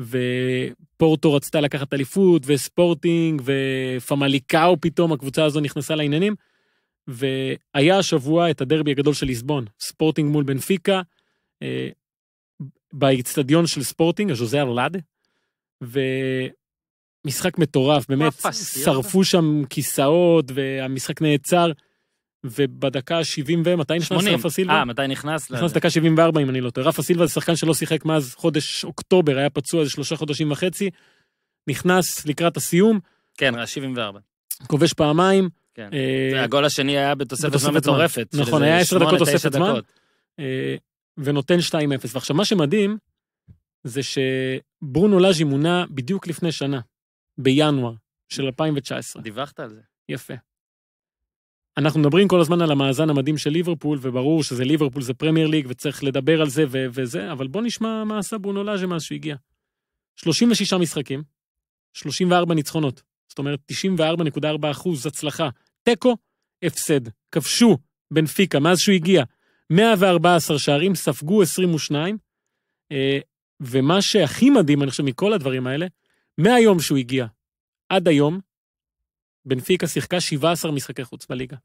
ופורטו רצתה לקחת אליפות, וספורטינג, ופמליקאו פתאום, הקבוצה הזו נכנסה לעניינים. והיה השבוע את הדרבי הגדול של ליסבון, ספורטינג מול בנפיקה, אה, באיצטדיון של ספורטינג, הז'וזה ארלד, ומשחק מטורף, באמת, שרפו שם כיסאות, והמשחק נעצר. ובדקה ה 70 ו... מתי נכנס 80. רפה סילבה? אה, מתי נכנס? נכנס לדקה 74 אם אני לא טועה. רפה סילבה זה שחקן שלא שיחק מאז חודש אוקטובר, היה פצוע איזה שלושה חודשים וחצי. נכנס לקראת הסיום. כן, 74. כובש פעמיים. כן. אה, והגול השני היה בתוספת זמן מטורפת. נכון, היה 10 דקות תוספת זמן. אה, ונותן 2-0. ועכשיו, מה שמדהים, זה שברונו לאז'י מונה בדיוק לפני שנה, בינואר של 2019. דיווחת על זה. יפה. אנחנו מדברים כל הזמן על המאזן המדהים של ליברפול, וברור שזה ליברפול, זה פרמייר ליג, וצריך לדבר על זה ו- וזה, אבל בוא נשמע מה עשה ברונו לאז'ה מאז שהגיע. 36 משחקים, 34 ניצחונות, זאת אומרת 94.4 אחוז הצלחה. תיקו, הפסד. כבשו בנפיקה מאז שהוא הגיע 114 שערים, ספגו 22, אה, ומה שהכי מדהים, אני חושב, מכל הדברים האלה, מהיום שהוא הגיע עד היום, בנפיקה שיחקה 17 משחקי חוץ בליגה.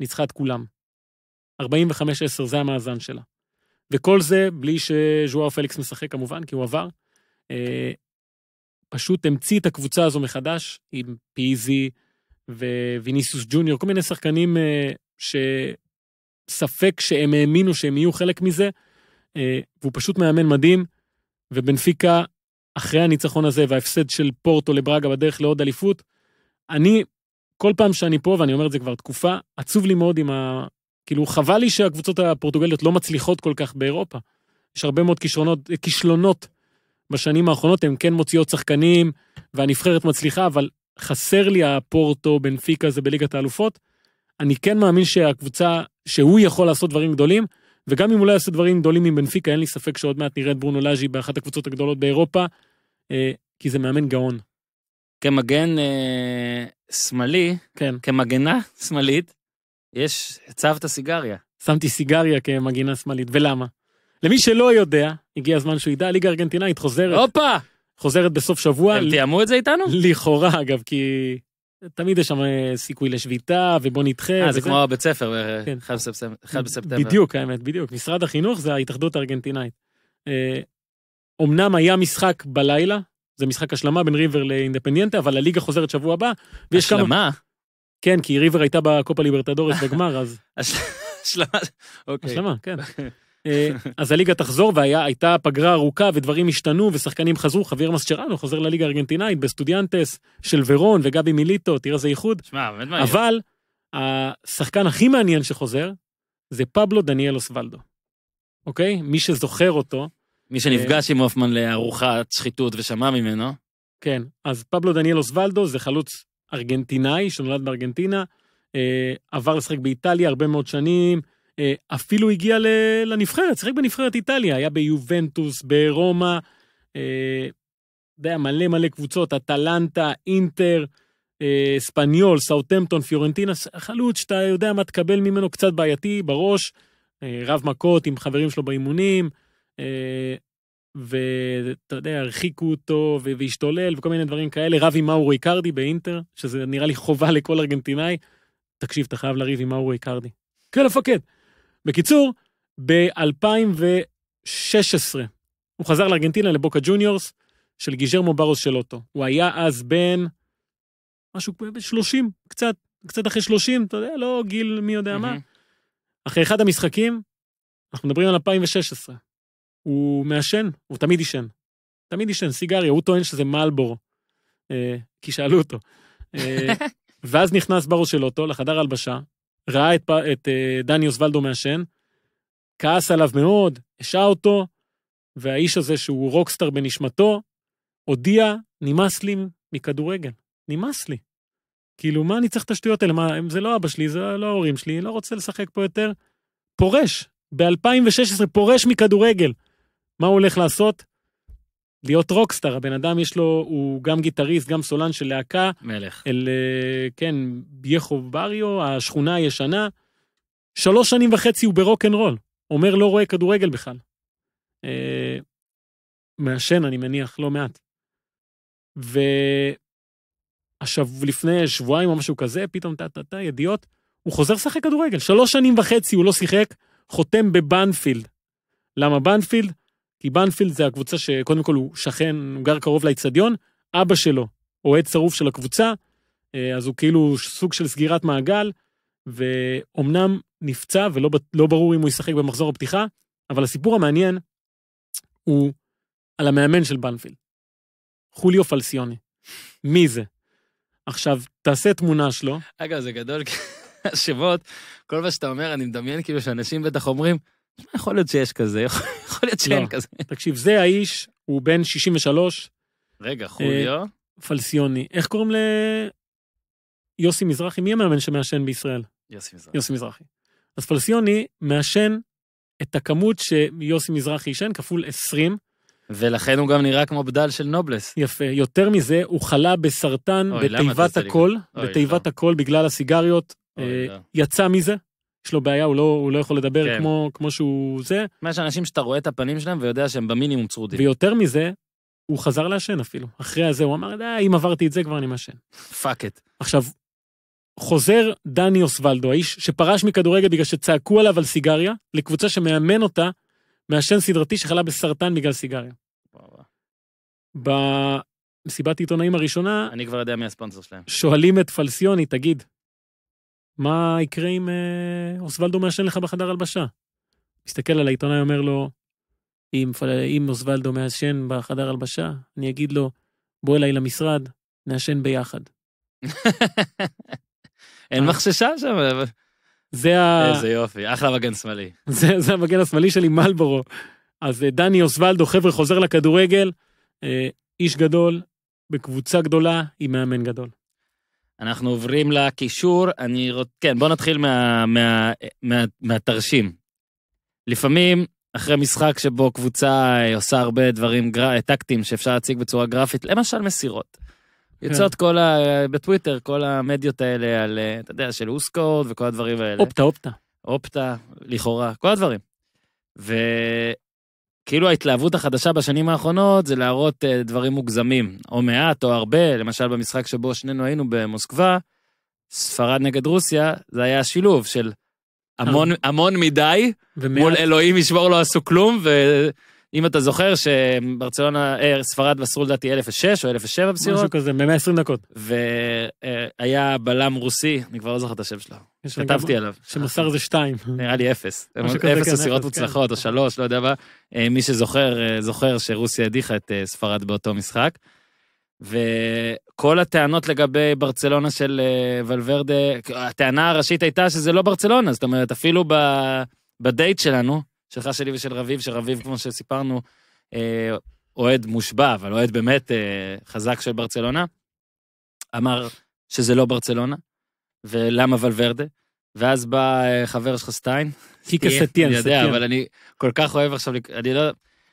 ניצחה את כולם. 45-10 זה המאזן שלה. וכל זה בלי שז'ואר פליקס משחק כמובן, כי הוא עבר. אה, פשוט המציא את הקבוצה הזו מחדש, עם פיזי וויניסיוס ג'וניור, כל מיני שחקנים אה, שספק שהם האמינו שהם יהיו חלק מזה, אה, והוא פשוט מאמן מדהים, ובנפיקה, אחרי הניצחון הזה וההפסד של פורטו לברגה בדרך לעוד אליפות, אני, כל פעם שאני פה, ואני אומר את זה כבר תקופה, עצוב לי מאוד עם ה... כאילו, חבל לי שהקבוצות הפורטוגליות לא מצליחות כל כך באירופה. יש הרבה מאוד כישרונות, כישלונות בשנים האחרונות, הן כן מוציאות שחקנים, והנבחרת מצליחה, אבל חסר לי הפורטו, בנפיק הזה בליגת האלופות. אני כן מאמין שהקבוצה, שהוא יכול לעשות דברים גדולים, וגם אם הוא לא יעשה דברים גדולים עם בנפיקה, אין לי ספק שעוד מעט נראה את ברונו לאז'י באחת הקבוצות הגדולות באירופה, אה, כי זה מאמן גאון. כמגן אה, שמאלי, כן. כמגנה שמאלית, יש, הצבת סיגריה. שמתי סיגריה כמגינה שמאלית, ולמה? למי שלא יודע, הגיע הזמן שהוא ידע, הליגה הארגנטינאית חוזרת. הופה! חוזרת בסוף שבוע. הם ל... תיאמו את זה איתנו? לכאורה, אגב, כי תמיד יש שם אה, סיכוי לשביתה, ובוא נדחה. אה, זה כמו הבית ספר, אה, כן. 1 בספטמבר. בספטמבר. בדיוק, האמת, בדיוק. משרד החינוך זה ההתאחדות הארגנטינאית. אומנם אה, היה משחק בלילה, זה משחק השלמה בין ריבר לאינדפנדיאנטה, אבל הליגה חוזרת שבוע הבא, ויש השלמה? כמה... השלמה? כן, כי ריבר הייתה בקופה ליברטדורס בגמר, אז... השלמה, אוקיי. השלמה, כן. אה, אז הליגה תחזור, והייתה פגרה ארוכה, ודברים השתנו, ושחקנים חזרו, חביר מסצ'רנו חוזר לליגה הארגנטינאית, בסטודיאנטס של ורון וגבי מיליטו, תראה איזה איחוד. שמע, באמת מעניין. אבל השחקן הכי מעניין שחוזר, זה פבלו דניאל אוסוולדו, אוקיי? מי שזוכר אותו, מי שנפגש עם הופמן לארוחת שחיתות ושמע ממנו. כן, אז פבלו דניאל אוסוולדו זה חלוץ ארגנטינאי שנולד בארגנטינה, אה, עבר לשחק באיטליה הרבה מאוד שנים, אה, אפילו הגיע לנבחרת, שיחק בנבחרת איטליה, היה ביובנטוס, ברומא, אה, יודע, מלא מלא קבוצות, אטלנטה, אינטר, ספניול, סאוטמפטון, פיורנטינה, חלוץ שאתה יודע מה תקבל ממנו, קצת בעייתי בראש, רב מכות עם חברים שלו באימונים, אה, ואתה יודע, הרחיקו אותו והשתולל וכל מיני דברים כאלה, רב עם מאורו איקרדי באינטר, שזה נראה לי חובה לכל ארגנטינאי. תקשיב, אתה חייב לריב עם מאורו איקרדי. כן, המפקד. בקיצור, ב-2016 הוא חזר לארגנטינה לבוקה ג'וניורס של גיז'רמו ברוס של אוטו. הוא היה אז בן משהו ב-30, קצת, קצת אחרי 30, אתה יודע, לא גיל מי יודע מה. אחרי אחד המשחקים, אנחנו מדברים על 2016. הוא מעשן, הוא תמיד עישן. תמיד עישן סיגריה, הוא טוען שזה מלבור, אה, כי שאלו אותו. אה, ואז נכנס ברוס של אוטו לחדר הלבשה, ראה את, את אה, דני אוסוולדו מעשן, כעס עליו מאוד, השעה אותו, והאיש הזה שהוא רוקסטאר בנשמתו, הודיע, נמאס לי מכדורגל, נמאס לי. כאילו, מה אני צריך את השטויות האלה? מה, זה לא אבא שלי, זה לא ההורים שלי, לא רוצה לשחק פה יותר. פורש, ב-2016 פורש מכדורגל. מה הוא הולך לעשות? להיות רוקסטאר, הבן אדם יש לו, הוא גם גיטריסט, גם סולן של להקה. מלך. אל, אה, כן, יחוב בריו, השכונה הישנה. שלוש שנים וחצי הוא ברוקנרול. אומר לא רואה כדורגל בכלל. אה, מעשן, אני מניח, לא מעט. ועכשיו, לפני שבועיים או משהו כזה, פתאום טה-טה-טה, ידיעות, הוא חוזר לשחק כדורגל. שלוש שנים וחצי הוא לא שיחק, חותם בבנפילד. למה בנפילד? כי בנפילד זה הקבוצה שקודם כל הוא שכן, הוא גר קרוב לאצטדיון, אבא שלו אוהד שרוף של הקבוצה, אה, אז הוא כאילו סוג של סגירת מעגל, ואומנם נפצע ולא לא ברור אם הוא ישחק במחזור הפתיחה, אבל הסיפור המעניין הוא על המאמן של בנפילד, חוליו פלסיוני. מי זה? עכשיו, תעשה תמונה שלו. אגב, זה גדול, השמות, כל מה שאתה אומר, אני מדמיין כאילו שאנשים בטח אומרים, יכול להיות שיש כזה, יכול להיות שאין לא. כזה. תקשיב, זה האיש, הוא בן 63. רגע, אה, חוליו? פלסיוני. איך קוראים ל... יוסי מזרחי? מי המאמן שמעשן בישראל? יוסי מזרחי. יוסי מזרחי. אז פלסיוני מעשן את הכמות שיוסי מזרחי עישן כפול 20. ולכן הוא גם נראה כמו בדל של נובלס. יפה. יותר מזה, הוא חלה בסרטן בתיבת הכל, בתיבת לא. הקול בגלל הסיגריות. אוי, אה, לא. יצא מזה, יש לו בעיה, הוא לא, הוא לא יכול לדבר כן. כמו, כמו שהוא זה. יש אנשים שאתה רואה את הפנים שלהם ויודע שהם במינימום צרודים. ויותר מזה, הוא חזר לעשן אפילו. אחרי הזה הוא אמר, אה, אם עברתי את זה כבר אני מעשן. פאק את. עכשיו, חוזר דני אוסוולדו, האיש שפרש מכדורגל בגלל שצעקו עליו על סיגריה, לקבוצה שמאמן אותה, מעשן סדרתי שחלה בסרטן בגלל סיגריה. במסיבת עיתונאים הראשונה... אני כבר יודע מי הספונסר שלהם. שואלים את פלסיוני, תגיד, מה יקרה אם אה, אוסוולדו מעשן לך בחדר הלבשה? מסתכל על העיתונאי, אומר לו, אם, אם אוסוולדו מעשן בחדר הלבשה, אני אגיד לו, בוא אליי למשרד, נעשן ביחד. אין אה? מחששה שם. זה ה... איזה יופי, אחלה מגן שמאלי. זה, זה המגן השמאלי שלי, מלבורו. אז אה, דני אוסוולדו, חבר'ה, חוזר לכדורגל, איש גדול, בקבוצה גדולה, עם מאמן גדול. אנחנו עוברים לקישור, אני רוצ... כן, בוא נתחיל מה, מה, מה, מהתרשים. לפעמים, אחרי משחק שבו קבוצה אה, עושה הרבה דברים גר... אה, טקטיים שאפשר להציג בצורה גרפית, למשל מסירות. כן. יוצאות כל ה... בטוויטר, כל המדיות האלה על, אה, אתה יודע, של אוסקורד וכל הדברים האלה. אופטה, אופטה. אופטה, לכאורה, כל הדברים. ו... כאילו ההתלהבות החדשה בשנים האחרונות זה להראות uh, דברים מוגזמים, או מעט או הרבה, למשל במשחק שבו שנינו היינו במוסקבה, ספרד נגד רוסיה, זה היה השילוב של המון, המון מדי, ומעט... מול אלוהים ישבור לא עשו כלום, ו... אם אתה זוכר שברצלונה, אה, ספרד מסרו לדעתי 1,006 או 1,007 בסירות. משהו כזה, ב-120 דקות. והיה בלם רוסי, אני כבר לא זוכר את השם שלו. כתבתי עליו. שמסר זה 2. נראה לי 0. 0 מסירות מוצלחות או 3, לא יודע מה. אה, מי שזוכר, אה, זוכר שרוסיה הדיחה את אה, ספרד באותו משחק. וכל הטענות לגבי ברצלונה של ולוורדה, הטענה הראשית הייתה שזה לא ברצלונה, זאת אומרת, אפילו בדייט שלנו, שלך, שלי ושל רביב, שרביב, כמו שסיפרנו, אה, אוהד מושבע, אבל אוהד באמת אה, חזק של ברצלונה, אמר שזה לא ברצלונה, ולמה ולוורדה? ואז בא אה, חבר שלך סטיין. קיקה סטיאן, אני יודע, אבל אני כל כך אוהב עכשיו, אני לא,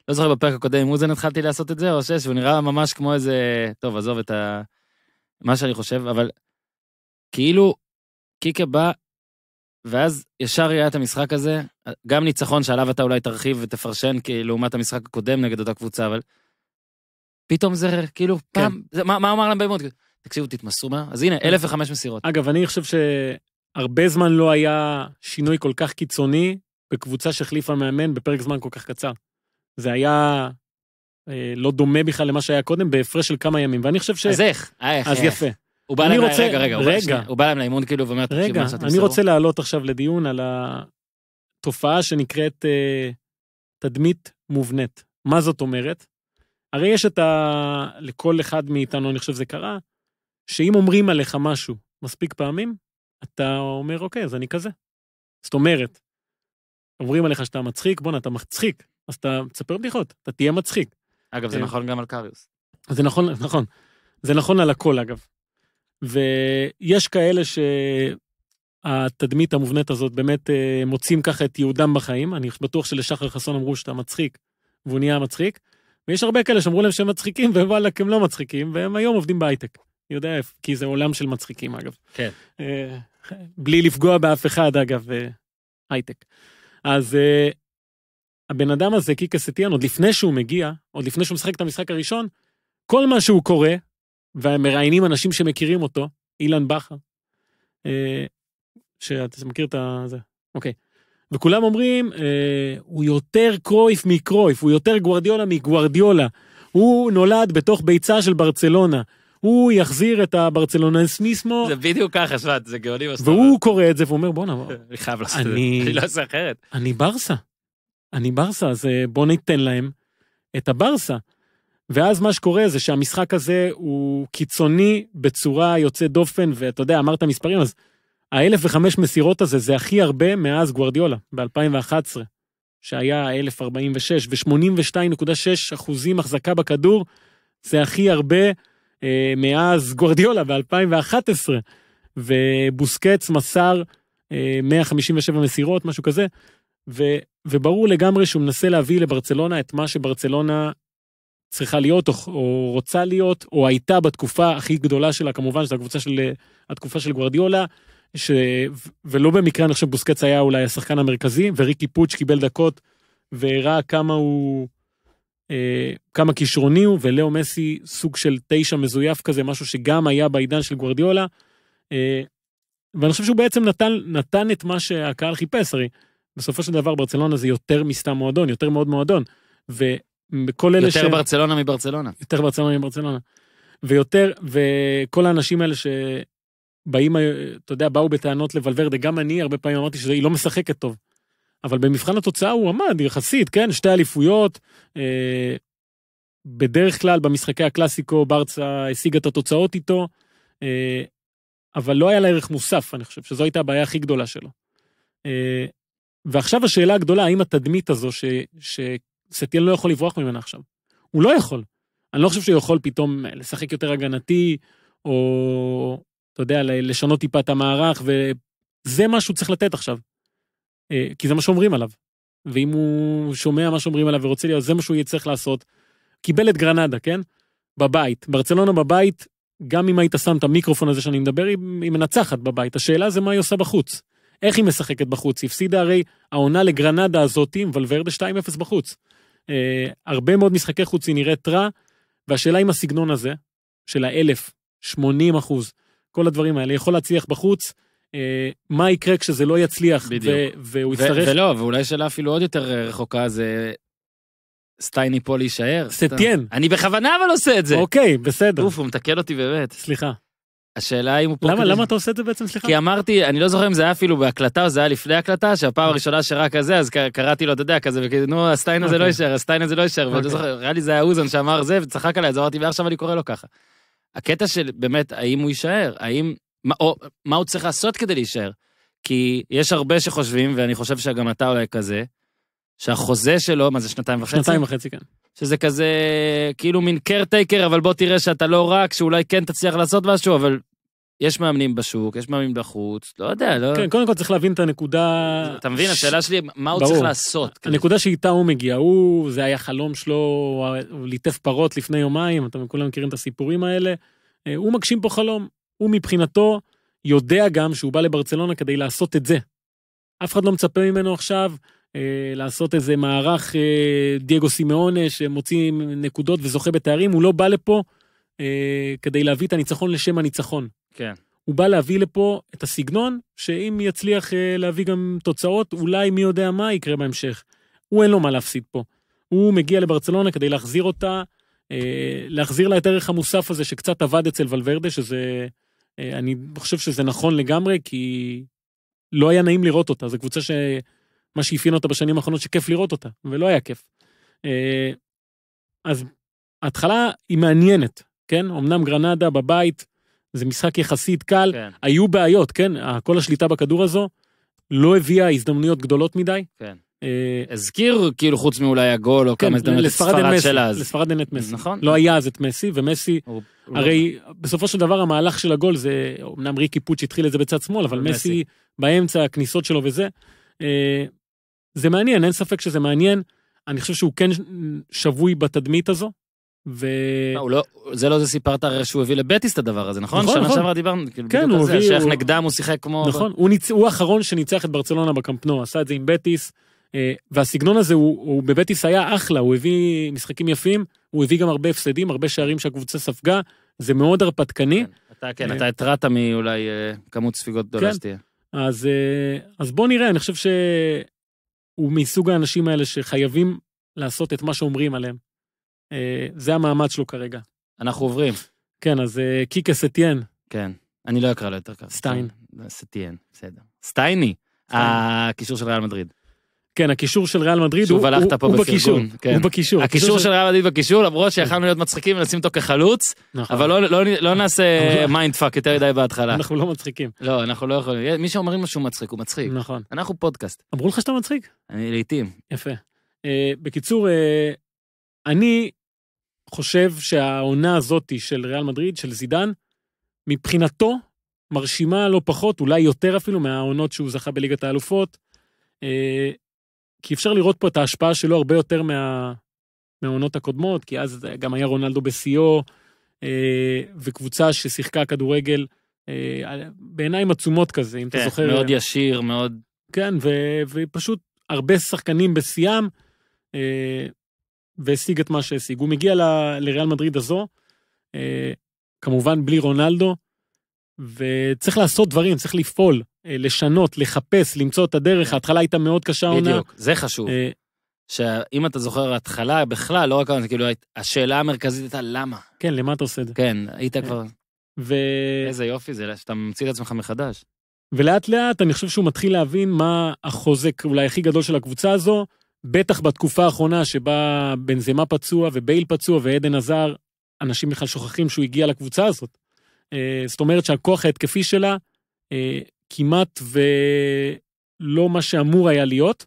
לא זוכר בפרק הקודם עם אוזן התחלתי לעשות את זה, או שש, הוא נראה ממש כמו איזה... טוב, עזוב את ה... מה שאני חושב, אבל כאילו, קיקה בא ואז ישר היה את המשחק הזה, גם ניצחון שעליו אתה אולי תרחיב ותפרשן לעומת המשחק הקודם נגד אותה קבוצה, אבל פתאום זה כאילו, כן. פעם, זה, מה, מה אמר להם בהמות? תקשיבו, תתמסרו מה? אז הנה, אלף וחמש מסירות. אגב, אני חושב שהרבה זמן לא היה שינוי כל כך קיצוני בקבוצה שהחליפה מאמן בפרק זמן כל כך קצר. זה היה אה, לא דומה בכלל למה שהיה קודם, בהפרש של כמה ימים, ואני חושב ש... אז איך? אה, אז אה, איך? יפה. הוא בא להם, רוצה, רגע, רגע, רגע, רגע. הוא בא להם לאימון כאילו ואומר, תקשיב מה שאתם רגע, אני רוצה לעלות עכשיו לדיון על התופעה שנקראת אה, תדמית מובנית. מה זאת אומרת? הרי יש את ה... לכל אחד מאיתנו, אני חושב שזה קרה, שאם אומרים עליך משהו מספיק פעמים, אתה אומר, אוקיי, אז אני כזה. זאת אומרת, אומרים עליך שאתה מצחיק, בואנה, אתה מצחיק, אז אתה תספר בדיחות, אתה תהיה מצחיק. אגב, זה אה, נכון גם על קריוס. זה נכון, נכון. זה נכון על הכל, אגב. ויש כאלה שהתדמית המובנית הזאת באמת אה, מוצאים ככה את ייעודם בחיים. אני בטוח שלשחר חסון אמרו שאתה מצחיק, והוא נהיה מצחיק. ויש הרבה כאלה שאמרו להם שהם מצחיקים, ווואלה, הם לא מצחיקים, והם היום עובדים בהייטק. יודע איפה, כי זה עולם של מצחיקים אגב. כן. אה, בלי לפגוע באף אחד אגב, אה, הייטק. אז uh, הבן אדם הזה, קיקה סטיאן, עוד לפני שהוא מגיע, עוד לפני שהוא משחק את המשחק הראשון, כל מה שהוא קורא, ומראיינים אנשים שמכירים אותו, אילן בכר, אה, שאתה מכיר את זה, אוקיי. וכולם אומרים, אה, הוא יותר קרויף מקרויף, הוא יותר גוורדיולה מגוורדיולה. הוא נולד בתוך ביצה של ברצלונה. הוא יחזיר את הברצלונסיסמו. זה בדיוק ככה, שבט, זה גאוני מה והוא קורא את זה ואומר, בואנה, אני חייב לעשות את זה, אני לא אעשה אחרת. אני ברסה. אני ברסה, אז אה, בוא ניתן להם את הברסה. ואז מה שקורה זה שהמשחק הזה הוא קיצוני בצורה יוצאת דופן, ואתה יודע, אמרת מספרים, אז ה-1005 מסירות הזה זה הכי הרבה מאז גוורדיולה, ב-2011, שהיה 1046, ו-82.6 אחוזים החזקה בכדור, זה הכי הרבה אה, מאז גוורדיולה ב-2011, ובוסקץ מסר אה, 157 מסירות, משהו כזה, ו, וברור לגמרי שהוא מנסה להביא לברצלונה את מה שברצלונה צריכה להיות, או, או רוצה להיות, או הייתה בתקופה הכי גדולה שלה, כמובן, שזו הקבוצה של, התקופה של גוורדיולה, ש... ולא במקרה, אני חושב, בוסקץ היה אולי השחקן המרכזי, וריקי פוטש קיבל דקות, והראה כמה הוא... אה, כמה כישרוני הוא, ולאו מסי סוג של תשע מזויף כזה, משהו שגם היה בעידן של גוורדיולה. אה, ואני חושב שהוא בעצם נתן, נתן את מה שהקהל חיפש, הרי בסופו של דבר ברצלונה זה יותר מסתם מועדון, יותר מאוד מועדון. ו... כל אלה ש... יותר ברצלונה מברצלונה. יותר ברצלונה מברצלונה. ויותר, וכל האנשים האלה שבאים, אתה יודע, באו בטענות לוולברדה, גם אני הרבה פעמים אמרתי שהיא לא משחקת טוב. אבל במבחן התוצאה הוא עמד יחסית, כן? שתי אליפויות. אה, בדרך כלל במשחקי הקלאסיקו ברצה השיגה את התוצאות איתו, אה, אבל לא היה לה ערך מוסף, אני חושב, שזו הייתה הבעיה הכי גדולה שלו. אה, ועכשיו השאלה הגדולה, האם התדמית הזו ש, ש, סטיאל לא יכול לברוח ממנה עכשיו. הוא לא יכול. אני לא חושב שהוא יכול פתאום אה, לשחק יותר הגנתי, או, אתה יודע, לשנות טיפה את המערך, וזה מה שהוא צריך לתת עכשיו. אה, כי זה מה שאומרים עליו. ואם הוא שומע מה שאומרים עליו ורוצה להיות, זה מה שהוא יצטרך לעשות. קיבל את גרנדה, כן? בבית. ברצלונה בבית, גם אם היית שם את המיקרופון הזה שאני מדבר, היא, היא מנצחת בבית. השאלה זה מה היא עושה בחוץ. איך היא משחקת בחוץ? היא הפסידה הרי העונה לגרנדה הזאתי עם ולוורדה 2-0 בחוץ. אה, הרבה מאוד משחקי חוץ היא נראית רע, והשאלה אם הסגנון הזה, של האלף, 80 אחוז, כל הדברים האלה, יכול להצליח בחוץ, אה, מה יקרה כשזה לא יצליח, בדיוק. ו- והוא יצטרך... ו- ולא, ואולי שאלה אפילו עוד יותר רחוקה זה... סטייני פה להישאר. סטיין. אני בכוונה אבל עושה את זה. אוקיי, בסדר. אוף, הוא מתקן אותי באמת. סליחה. השאלה אם הוא פה... למה, למה אתה עושה את זה בעצם, סליחה? כי אמרתי, אני לא זוכר אם זה היה אפילו בהקלטה או זה היה לפני הקלטה, שהפעם אוקיי. הראשונה שראה כזה, אז קראתי לו, אתה יודע, כזה, וכאילו, נו, הסטיין הזה לא אוקיי. יישאר, הסטיין הזה לא יישאר, ואני לא אוקיי. זוכר, נראה לי זה היה אוזן שאמר זה, וצחק עליי, אז אמרתי, ועכשיו אני קורא לו ככה. הקטע של באמת, האם הוא יישאר? האם... מה, או, מה הוא צריך לעשות כדי להישאר? כי יש הרבה שחושבים, ואני חושב שגם אתה אולי כזה, שהחוזה שלו, מה זה שנתיים וחצי? שנתיים וחצי, כן. שזה כזה, כאילו מין קרטייקר, אבל בוא תראה שאתה לא רק, שאולי כן תצליח לעשות משהו, אבל יש מאמנים בשוק, יש מאמנים בחוץ, לא יודע, לא... כן, קודם כל צריך להבין את הנקודה... אתה מבין, ש... השאלה שלי, מה ברור. הוא צריך לעשות? כאילו? הנקודה כדי... שאיתה הוא מגיע, הוא, זה היה חלום שלו, הוא ליטף פרות לפני יומיים, אתם כולם מכירים את הסיפורים האלה. אה, הוא מגשים פה חלום, הוא מבחינתו יודע גם שהוא בא לברצלונה כדי לעשות את זה. אף אחד לא מצפה ממנו עכשיו אה, לעשות איזה מערך אה, דייגו סימאונה שמוציא נקודות וזוכה בתארים, הוא לא בא לפה אה, כדי להביא את הניצחון לשם הניצחון. כן. הוא בא להביא לפה את הסגנון, שאם יצליח להביא גם תוצאות, אולי מי יודע מה יקרה בהמשך. הוא אין לו מה להפסיד פה. הוא מגיע לברצלונה כדי להחזיר אותה, להחזיר לה את הערך המוסף הזה שקצת עבד אצל ולוורדה, שזה... אני חושב שזה נכון לגמרי, כי לא היה נעים לראות אותה. זו קבוצה ש... מה שאפיין אותה בשנים האחרונות, שכיף לראות אותה, ולא היה כיף. אה, אז ההתחלה היא מעניינת, כן? אמנם גרנדה בבית, זה משחק יחסית קל, כן. היו בעיות, כן? כל השליטה בכדור הזו לא הביאה הזדמנויות גדולות מדי. כן. אה... הזכיר כאילו חוץ מאולי הגול או כן, כמה הזדמנות לספרד שלה אז. לספרד אין את מסי. נכון. לא היה אז את מסי ומסי הוא, הרי הוא... לא- בסופו של דבר המהלך של הגול זה אמנם ריקי פוץ' התחיל את זה בצד שמאל אבל מסי באמצע הכניסות שלו וזה. אה... זה מעניין, אין ספק שזה מעניין. אני חושב שהוא כן שבוי בתדמית הזו. ו... אה, הוא לא, זה לא זה סיפרת הרי שהוא הביא לבטיס את הדבר הזה, נכון? נכון, נכון. שנה שעברה דיברנו, כאילו, כן, בדיוק על זה, הוא... נגדם, הוא שיחק כמו... נכון, ב... הוא, ניצ... הוא האחרון שניצח את ברצלונה בקמפנו, עשה את זה עם בטיס, אה, והסגנון הזה, הוא, הוא בבטיס היה אחלה, הוא הביא משחקים יפים, הוא הביא גם הרבה הפסדים, הרבה שערים שהקבוצה ספגה, זה מאוד הרפתקני. כן, אתה, כן, אה, אתה התרעת מאולי כמות ספיגות גדולה כן. שתהיה. אז, אז בוא נראה, אני חושב ש... הוא מסוג האנשים האלה שחייבים לעשות את מה שאומרים עליהם. אה, זה המעמד שלו כרגע. אנחנו עוברים. כן, אז אה, קיקה סטיאן. כן, אני לא אקרא לו יותר ככה. סטיין. כן, סטיאן, בסדר. סטייני, הקישור של ריאל מדריד. כן, הקישור של ריאל מדריד הוא, הוא, הוא בקישור, כן. הוא בקישור. הקישור של ריאל מדריד בקישור, למרות שיכולנו להיות מצחיקים ולשים אותו כחלוץ, נכון. אבל לא, לא, לא, לא נעשה מיינד פאק יותר מדי בהתחלה. אנחנו לא מצחיקים. לא, אנחנו לא יכולים. מי שאומרים משהו מצחיק, הוא מצחיק. נכון. אנחנו פודקאסט. אמרו לך שאתה מצחיק? אני לעיתים. יפה. Uh, בקיצור, uh, אני חושב שהעונה הזאת של ריאל מדריד, של זידן, מבחינתו, מרשימה לא פחות, אולי יותר אפילו מהעונות שהוא זכה בליגת האלופות. Uh, כי אפשר לראות פה את ההשפעה שלו הרבה יותר מהעונות הקודמות, כי אז גם היה רונלדו בשיאו, אה, וקבוצה ששיחקה כדורגל אה, בעיניים עצומות כזה, אם כן, אתה זוכר. מאוד ישיר, מאוד... כן, ו... ופשוט הרבה שחקנים בשיאם, אה, והשיג את מה שהשיג. הוא מגיע ל... לריאל מדריד הזו, אה, כמובן בלי רונלדו, וצריך לעשות דברים, צריך לפעול. אה, לשנות, לחפש, למצוא את הדרך, כן. ההתחלה הייתה מאוד קשה עונה. בדיוק, זה חשוב. אה, שאם אתה זוכר, ההתחלה בכלל, לא רק העונה, כאילו, השאלה המרכזית הייתה למה. כן, למה אתה עושה את זה? כן, היית כן. כבר... ו... איזה יופי זה, שאתה ממציא את עצמך מחדש. ולאט לאט אני חושב שהוא מתחיל להבין מה החוזק אולי הכי גדול של הקבוצה הזו, בטח בתקופה האחרונה שבה בנזמה פצוע ובייל פצוע ועדן עזר, אנשים בכלל שוכחים שהוא הגיע לקבוצה הזאת. אה, זאת אומרת שהכוח ההתקפי שלה כמעט ולא מה שאמור היה להיות,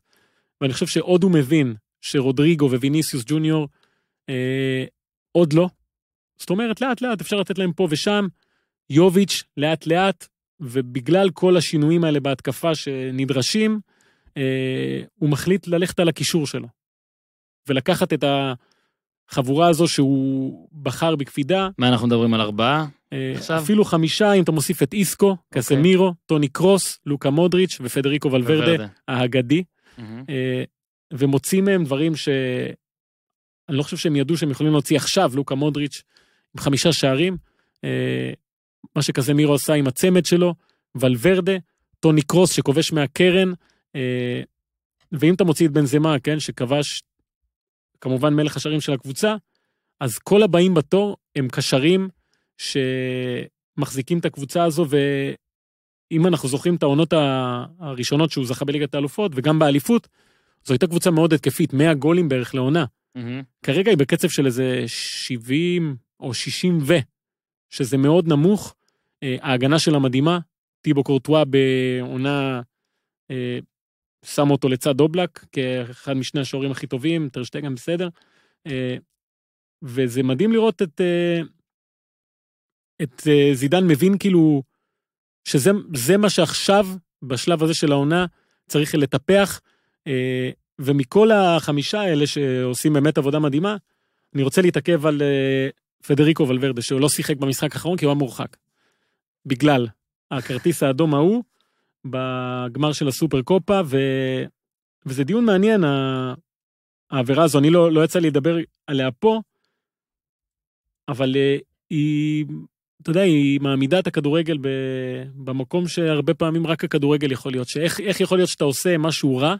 ואני חושב שעוד הוא מבין שרודריגו וויניסיוס ג'וניור אה, עוד לא. זאת אומרת, לאט לאט אפשר לתת להם פה ושם, יוביץ' לאט לאט, ובגלל כל השינויים האלה בהתקפה שנדרשים, אה, הוא מחליט ללכת על הקישור שלו. ולקחת את החבורה הזו שהוא בחר בקפידה. מה אנחנו מדברים על ארבעה? אה, עכשיו... אפילו חמישה, אם אתה מוסיף את איסקו, okay. אוקיי. קסמירו, טוני קרוס, לוקה מודריץ' ופדריקו ולוורדה, האגדי, mm-hmm. ומוציא מהם דברים ש... אני לא חושב שהם ידעו שהם יכולים להוציא עכשיו, לוקה מודריץ', עם חמישה שערים, אה, מה שקסמירו עשה עם הצמד שלו, ולוורדה, טוני קרוס שכובש מהקרן, אה, ואם אתה מוציא את בנזמה, כן, שכבש כמובן מלך השערים של הקבוצה, אז כל הבאים בתור הם קשרים שמחזיקים את הקבוצה הזו, ואם אנחנו זוכרים את העונות הראשונות שהוא זכה בליגת האלופות, וגם באליפות, זו הייתה קבוצה מאוד התקפית, 100 גולים בערך לעונה. Mm-hmm. כרגע היא בקצב של איזה 70 או 60 ו, שזה מאוד נמוך. אה, ההגנה שלה מדהימה, טיבו קורטואה בעונה, אה, שם אותו לצד אובלק, כאחד משני השוערים הכי טובים, טרשטגן בסדר. אה, וזה מדהים לראות את את אה, זידן מבין כאילו שזה מה שעכשיו, בשלב הזה של העונה, צריך לטפח. אה, ומכל החמישה האלה שעושים באמת עבודה מדהימה, אני רוצה להתעכב על אה, פדריקו ולוורדה, שהוא לא שיחק במשחק האחרון כי הוא היה מורחק. בגלל הכרטיס האדום ההוא בגמר של הסופר קופה, ו... וזה דיון מעניין, העבירה הזו, אני לא, לא יצא לי לדבר עליה פה, אבל היא אתה יודע, היא מעמידה את הכדורגל ב, במקום שהרבה פעמים רק הכדורגל יכול להיות. שאיך יכול להיות שאתה עושה משהו רע,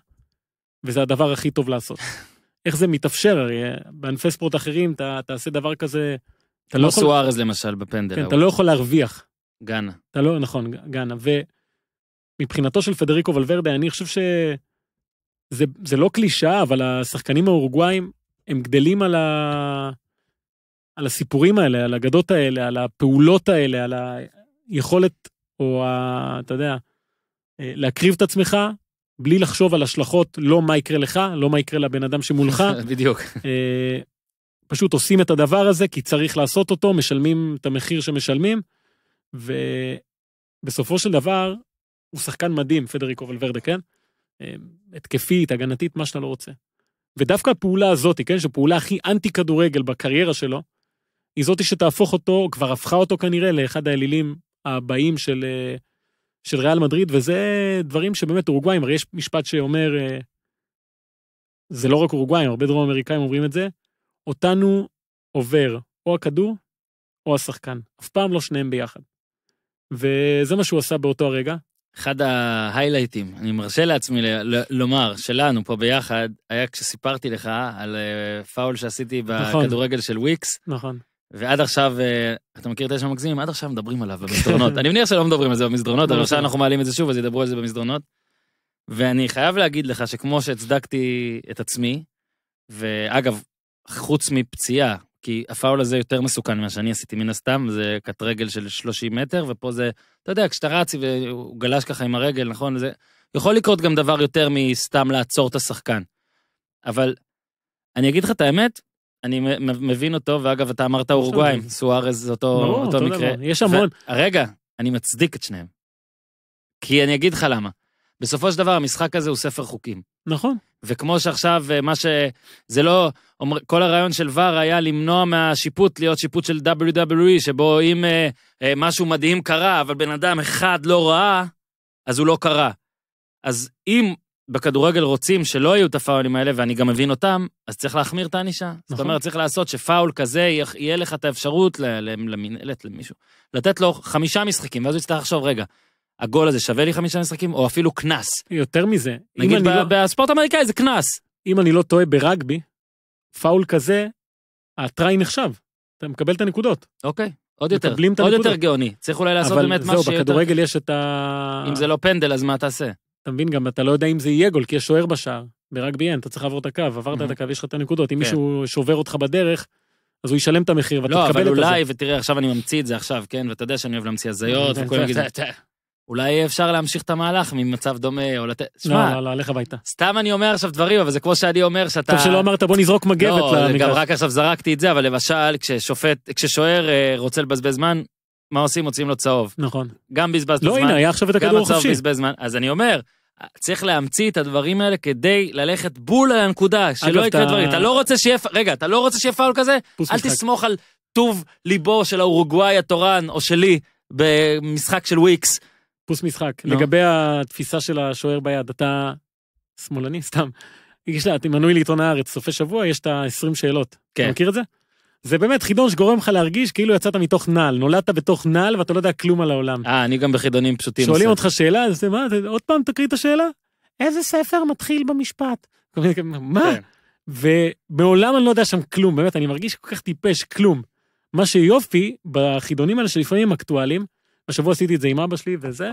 וזה הדבר הכי טוב לעשות. איך זה מתאפשר? הרי אה, בענפי ספורט אחרים אתה תעשה דבר כזה... אתה לא, לא יכול... סוארז למשל בפנדל. כן, אתה לא יכול להרוויח. גאנה. אתה לא, נכון, גאנה. ומבחינתו של פדריקו ולוורדה, אני חושב שזה לא קלישאה, אבל השחקנים האורוגוואים, הם גדלים על ה... על הסיפורים האלה, על האגדות האלה, על הפעולות האלה, על היכולת, או ה, אתה יודע, אה, להקריב את עצמך בלי לחשוב על השלכות, לא מה יקרה לך, לא מה יקרה לבן אדם שמולך. בדיוק. אה, פשוט עושים את הדבר הזה כי צריך לעשות אותו, משלמים את המחיר שמשלמים, ובסופו של דבר, הוא שחקן מדהים, פדריקו ולוורדה, כן? אה, התקפית, הגנתית, מה שאתה לא רוצה. ודווקא הפעולה הזאת, כן, שפעולה הכי אנטי כדורגל בקריירה שלו, היא זאתי שתהפוך אותו, כבר הפכה אותו כנראה לאחד האלילים הבאים של, אה, של ריאל מדריד, וזה דברים שבאמת אורוגוואים, הרי יש משפט שאומר, אה, זה לא רק אורוגוואים, הרבה דרום אמריקאים אומרים את זה, אותנו עובר או הכדור או השחקן, אף פעם לא שניהם ביחד. וזה מה שהוא עשה באותו הרגע. אחד ההיילייטים, אני מרשה לעצמי ל- ל- לומר, שלנו פה ביחד, היה כשסיפרתי לך על אה, פאול שעשיתי נכון. בכדורגל נכון. של וויקס. נכון. ועד עכשיו, אה, אתה מכיר את האש המגזים? עד עכשיו מדברים עליו במסדרונות. אני מניח שלא מדברים על זה במסדרונות, אבל לא, עכשיו לא. אנחנו מעלים את זה שוב, אז ידברו על זה במסדרונות. ואני חייב להגיד לך שכמו שהצדקתי את עצמי, ואגב, חוץ מפציעה, כי הפאול הזה יותר מסוכן ממה שאני עשיתי מן הסתם, זה קט רגל של 30 מטר, ופה זה, אתה יודע, כשאתה רץ והוא גלש ככה עם הרגל, נכון? זה יכול לקרות גם דבר יותר מסתם לעצור את השחקן. אבל אני אגיד לך את האמת, אני מבין אותו, ואגב, אתה אמרת אורוגוואים, סוארז זה אותו, לא, אותו, אותו מקרה. דבר. יש המון. ו... רגע, אני מצדיק את שניהם. כי אני אגיד לך למה. בסופו של דבר, המשחק הזה הוא ספר חוקים. נכון. וכמו שעכשיו, אה, מה ש... זה לא... כל הרעיון של ור היה למנוע מהשיפוט להיות שיפוט של WWE, שבו אם אה, אה, משהו מדהים קרה, אבל בן אדם אחד לא ראה, אז הוא לא קרה. אז אם בכדורגל רוצים שלא יהיו את הפאולים האלה, ואני גם מבין אותם, אז צריך להחמיר את הענישה. נכון. זאת אומרת, צריך לעשות שפאול כזה, יהיה לך את האפשרות למינהלת, למישהו, לתת לו חמישה משחקים, ואז הוא יצטרך לחשוב, רגע, הגול הזה שווה לי חמישה משחקים, או אפילו קנס. יותר מזה. נגיד, ב- לא... בספורט האמריקאי זה קנס. אם אני לא טועה, ברגבי, פאול כזה, הטראי נחשב. אתה מקבל את הנקודות. אוקיי. עוד יותר, עוד יותר גאוני. צריך אולי לעשות באמת משהו שיותר... אבל זהו, בכדורגל יש את ה... אם זה לא פנדל, אז מה תעשה? אתה מבין, גם אתה לא יודע אם זה יהיה גול, כי יש שוער בשער, ברגבי אין, אתה צריך לעבור את הקו, עברת את הקו, יש לך את הנקודות, אם כן. מישהו שובר אותך בדרך, אז הוא ישלם את המחיר ואתה לא, תקבל את זה. לא, אבל אולי, ותראה, עכשיו אני ממציא את זה עכשיו, כן? ואתה יודע שאני אוהב להמציא הזיות, כן, וכל כן. מיני... אולי אפשר להמשיך את המהלך ממצב דומה, או לתת... לא, שמע, לא, לא, לא, לך הביתה. סתם אני אומר עכשיו דברים, אבל זה כמו שאני אומר שאתה... טוב שלא אמרת בוא נזרוק מגבת לא, למגרש. גם רק עכשיו זרקתי את זה, אבל למשל, כששופט, כששוער אה, רוצה לבזבז זמן, מה עושים? מוציאים לו צהוב. נכון. גם בזבזת לא, זמן. לא, הנה, היה עכשיו את הכדור החופשי. גם הצהוב בזבז זמן. אז אני אומר, צריך להמציא את הדברים האלה כדי ללכת בול על הנקודה, שלא יקרה אתה... דברים. אתה לא רוצה שיהיה, רגע, אתה לא רוצה שיהיה פאול כזה? אל משחק. תסמוך על טוב ליבו של האורוגוואי התורן, או שלי, במשחק של וויקס. פוס משחק. לא. לגבי התפיסה של השוער ביד, אתה שמאלני, סתם. יש לה, אתה מנוי לעיתון הארץ, סופי שבוע, יש את ה-20 שאלות. כן. אתה מכיר את זה? זה באמת חידון שגורם לך להרגיש כאילו יצאת מתוך נעל, נולדת בתוך נעל ואתה לא יודע כלום על העולם. אה, אני גם בחידונים פשוטים. שואלים אותך שאלה, אז מה, עוד פעם תקריא את השאלה? איזה ספר מתחיל במשפט? מה? כן. ומעולם אני לא יודע שם כלום, באמת, אני מרגיש כל כך טיפש, כלום. מה שיופי בחידונים האלה שלפעמים אקטואליים, השבוע עשיתי את זה עם אבא שלי וזה,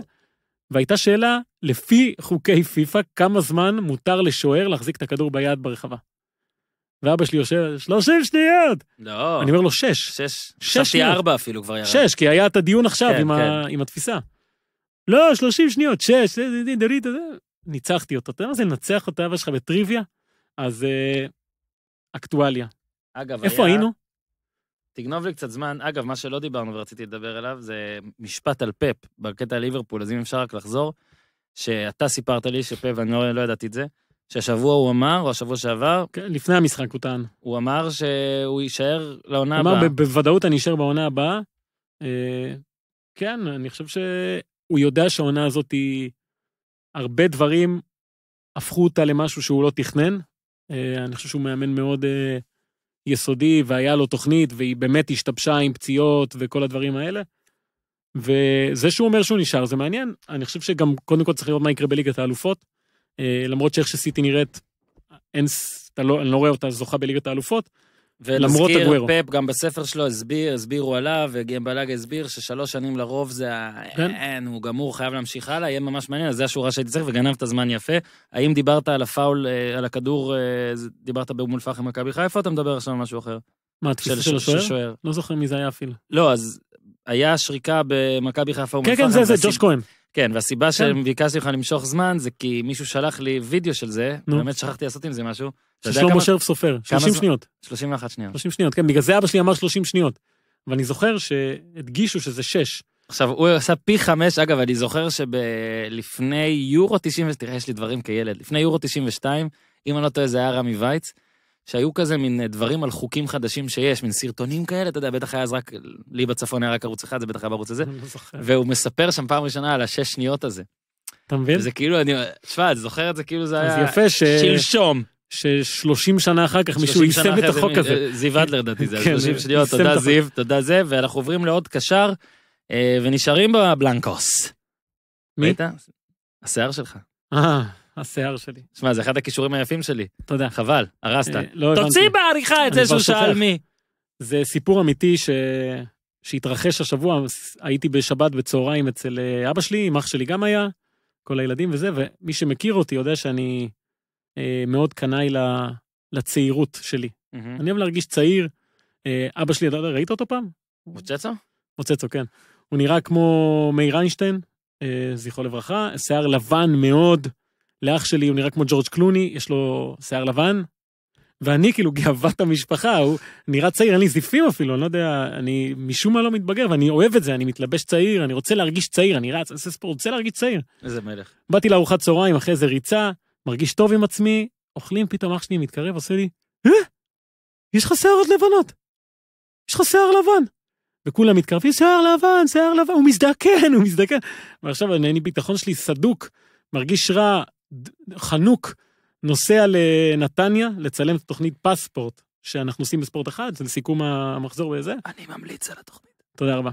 והייתה שאלה, לפי חוקי פיפ"א, כמה זמן מותר לשוער להחזיק את הכדור ביד ברחבה? ואבא שלי יושב, 30 שניות! לא. אני אומר לו, 6. 6. חשבתי 4 אפילו כבר ירד. 6, כי היה את הדיון עכשיו כן, עם, כן. ה... עם התפיסה. לא, 30 שניות, 6, ניצחתי אותו. אתה יודע מה זה לנצח את אבא שלך בטריוויה? אז אה, אקטואליה. אגב, איפה היה... היינו? תגנוב לי קצת זמן. אגב, מה שלא דיברנו ורציתי לדבר עליו זה משפט על פאפ בקטע ליברפול, אז אם אפשר רק לחזור, שאתה סיפרת לי שפאפ, ואני לא, לא ידעתי את זה, שהשבוע הוא אמר, או השבוע שעבר... כן, לפני המשחק הוא טען. הוא אמר שהוא יישאר לעונה הבאה. הוא אמר, בוודאות אני אשאר בעונה הבאה. אה, כן, אני חושב שהוא יודע שהעונה הזאת היא... הרבה דברים הפכו אותה למשהו שהוא לא תכנן. אה, אני חושב שהוא מאמן מאוד אה, יסודי, והיה לו תוכנית, והיא באמת השתבשה עם פציעות וכל הדברים האלה. וזה שהוא אומר שהוא נשאר, זה מעניין. אני חושב שגם, קודם כל צריך לראות מה יקרה בליגת האלופות. אה, למרות שאיך שסיטי נראית, אין, אתה לא, אני לא רואה אותה זוכה בליגת האלופות, למרות הגוורו. ונזכיר, פאפ גם בספר שלו הסביר, הסבירו עליו, וגמבלג הסביר ששלוש שנים לרוב זה ה... כן. אין, הוא גמור, חייב להמשיך הלאה, יהיה ממש מעניין, אז זה השורה שהייתי צריך, וגנבת זמן יפה. האם דיברת על הפאול, אה, על הכדור, אה, דיברת באום אל-פחם מכבי חיפה, או אתה מדבר עכשיו על משהו אחר? מה, התפיסה של השוער? לא זוכר מי זה היה אפילו. לא, אז היה שריקה במכבי חיפה כן, כן, אום אל-פחם. כן, כן, זה, זה, זה, זה, זה, זה, זה, זה, זה, זה, זה, כהן. כן, והסיבה כן. שביקשתי ממך למשוך זמן, זה כי מישהו שלח לי וידאו של זה, נו. באמת שכחתי לעשות עם זה משהו. ששלמה שרף סופר, 30 שניות. 31 שניות. 30 שניות, כן, בגלל זה אבא שלי אמר 30 שניות. ואני זוכר שהדגישו שזה 6. עכשיו, הוא עשה פי חמש, אגב, אני זוכר שלפני יורו 90, תראה, יש לי דברים כילד, לפני יורו 92, אם אני לא טועה, זה היה רמי וייץ, שהיו כזה מין אה, דברים על חוקים חדשים שיש, מין סרטונים כאלה, אתה יודע, בטח היה אז רק, לי בצפון היה רק ערוץ אחד, זה בטח היה בערוץ הזה, לא והוא מספר שם פעם ראשונה על השש שניות הזה. אתה מבין? זה כאילו, אני, תשמע, אתה זוכר את זה כאילו זה היה... אז יפה ש... שלשום. ששלושים שנה אחר כך מישהו יישם את החוק הזה. אה, זיו אדלר דעתי זה, כן, שלושים שניות, תודה זיו, תודה זה, ואנחנו עוברים לעוד קשר, אה, ונשארים בבלנקוס. מי? השיער שלך. השיער שלי. שמע, זה אחד הכישורים היפים שלי. תודה. חבל, הרסת. אה, לא הבנתי. תוציא בעריכה את זה שהוא שאל מי. זה סיפור אמיתי שהתרחש השבוע, הייתי בשבת בצהריים אצל אה, אבא שלי, עם אח שלי גם היה, כל הילדים וזה, ומי שמכיר אותי יודע שאני אה, מאוד קנאי לצעירות שלי. אני אוהב להרגיש צעיר. אבא שלי, ראית אותו פעם? מוצצו? מוצצו, כן. הוא נראה כמו מאיר איינשטיין, זכרו לברכה, שיער לבן מאוד, לאח שלי הוא נראה כמו ג'ורג' קלוני, יש לו שיער לבן, ואני כאילו גאוות המשפחה, הוא נראה צעיר, אין לי זיפים אפילו, אני לא יודע, אני משום מה לא מתבגר, ואני אוהב את זה, אני מתלבש צעיר, אני רוצה להרגיש צעיר, אני רץ, עושה ספורט, רוצה להרגיש צעיר. איזה מלך. באתי לארוחת צהריים, אחרי איזה ריצה, מרגיש טוב עם עצמי, אוכלים, פתאום אח שלי מתקרב, עושה לי, אה, יש לך שיערות לבנות, יש לך שיער לבן. וכולם מתקרבים, שיער לבן, שיער לבן, הוא מזדקן, הוא מזדקן. ועכשיו אני, ביטחון שלי סדוק, מרגיש רע, חנוק נוסע לנתניה לצלם את התוכנית פספורט שאנחנו עושים בספורט אחד, זה לסיכום המחזור וזה. אני ממליץ על התוכנית. תודה רבה.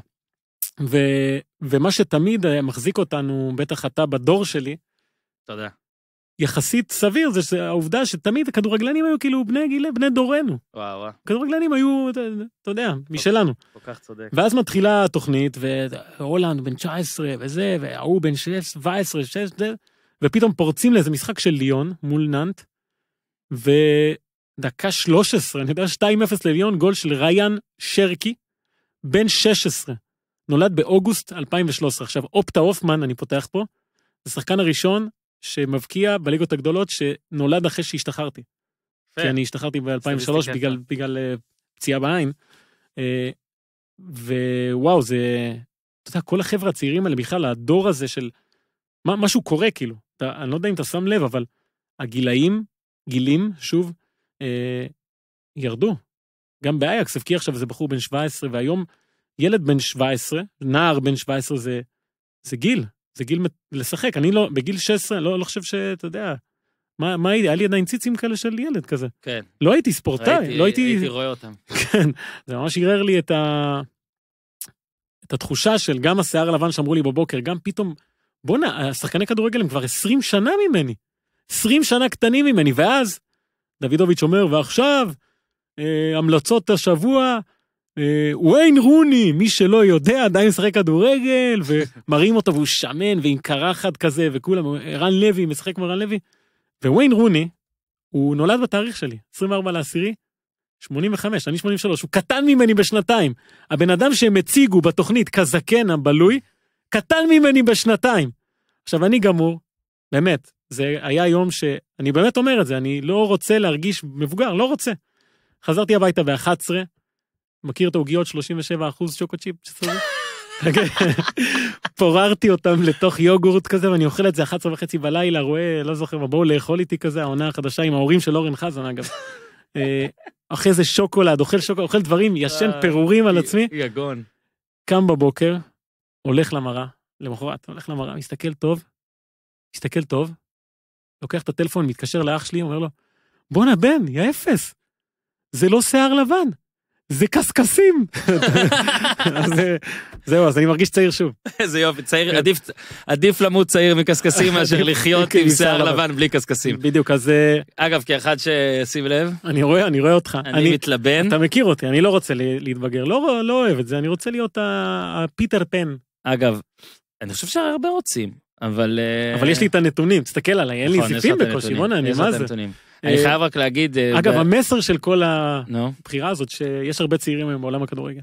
ו, ומה שתמיד אה, מחזיק אותנו, בטח אתה בדור שלי, תודה. יחסית סביר זה העובדה שתמיד הכדורגלנים היו כאילו בני גילה, בני דורנו. וואו וואו. הכדורגלנים היו, אתה, אתה יודע, משלנו. כל כך צודק. ואז מתחילה התוכנית, והולנד בן 19 וזה, וההוא בן 17, 16, ופתאום פורצים לאיזה משחק של ליון מול נאנט, ודקה 13, אני יודע, 2-0 לליון, גול של ריאן שרקי, בן 16, נולד באוגוסט 2013. עכשיו, אופטה הופמן, אני פותח פה, זה שחקן הראשון שמבקיע בליגות הגדולות שנולד אחרי שהשתחררתי. כי אני השתחררתי ב-2003 בגלל, בגלל אה, פציעה בעין. אה, ווואו, זה... אתה יודע, כל החבר'ה הצעירים האלה, בכלל, הדור הזה של... מה, משהו קורה, כאילו. אתה, אני לא יודע אם אתה שם לב, אבל הגילאים, גילים, שוב, אה, ירדו. גם באייקס, הבקיע עכשיו איזה בחור בן 17, והיום ילד בן 17, נער בן 17 זה, זה גיל, זה גיל לשחק. אני לא, בגיל 16, לא, לא חושב שאתה יודע, מה, מה הייתי, היה לי עדיין ציצים כאלה של ילד כזה. כן. לא הייתי ספורטאי, ראיתי, לא הייתי... הייתי רואה אותם. כן, זה ממש ערער לי את ה... את התחושה של גם השיער הלבן שאמרו לי בבוקר, גם פתאום בואנה, השחקני כדורגל הם כבר 20 שנה ממני. 20 שנה קטנים ממני, ואז דוידוביץ' אומר, ועכשיו, אה, המלצות השבוע, אה, וויין רוני, מי שלא יודע, עדיין משחק כדורגל, ומראים אותו והוא שמן ועם קרחת כזה, וכולם, רן לוי, משחק כמו רן לוי. וויין רוני, הוא נולד בתאריך שלי, 24 לעשירי, 85, אני 83, הוא קטן ממני בשנתיים. הבן אדם שהם הציגו בתוכנית כזקן הבלוי, קטן ממני בשנתיים. עכשיו, אני גמור, באמת, זה היה יום ש... אני באמת אומר את זה, אני לא רוצה להרגיש מבוגר, לא רוצה. חזרתי הביתה ב-11, מכיר את העוגיות 37% שוקו צ'יפ? אוקיי. פוררתי אותם לתוך יוגורט כזה, ואני אוכל את זה 11 וחצי בלילה, רואה, לא זוכר מה, בואו לאכול איתי כזה, העונה החדשה עם ההורים של אורן חזן, אגב. אה, אחרי זה שוקולד, אוכל שוקולד, אוכל דברים, ישן פירורים על עצמי. יגון. קם בבוקר, הולך למראה, למחרת, הולך למראה, מסתכל טוב, מסתכל טוב, לוקח את הטלפון, מתקשר לאח שלי, אומר לו, בואנה בן, יא אפס, זה לא שיער לבן, זה קשקשים. זהו, אז אני מרגיש צעיר שוב. איזה יופי, צעיר, כן. עדיף, עדיף למות צעיר מקשקשים מאשר לחיות עם שיער לבן בלי קשקשים. בדיוק, אז... אה, אגב, כאחד ששים לב... אני רואה, אני רואה אותך. אני מתלבן. אתה מכיר אותי, אני לא רוצה להתבגר, לא, לא אוהב את זה, אני רוצה להיות הפיטר פן אגב, אני חושב שהרבה רוצים, אבל... אה, אבל יש לי את הנתונים, תסתכל עליי, אין לי סיפים נכון, בקושי, בואנה, אני מה זה. אה, אני חייב רק להגיד... אה, אגב, המסר של כל הבחירה הזאת, שיש הרבה צעירים היום בעולם הכדורגל.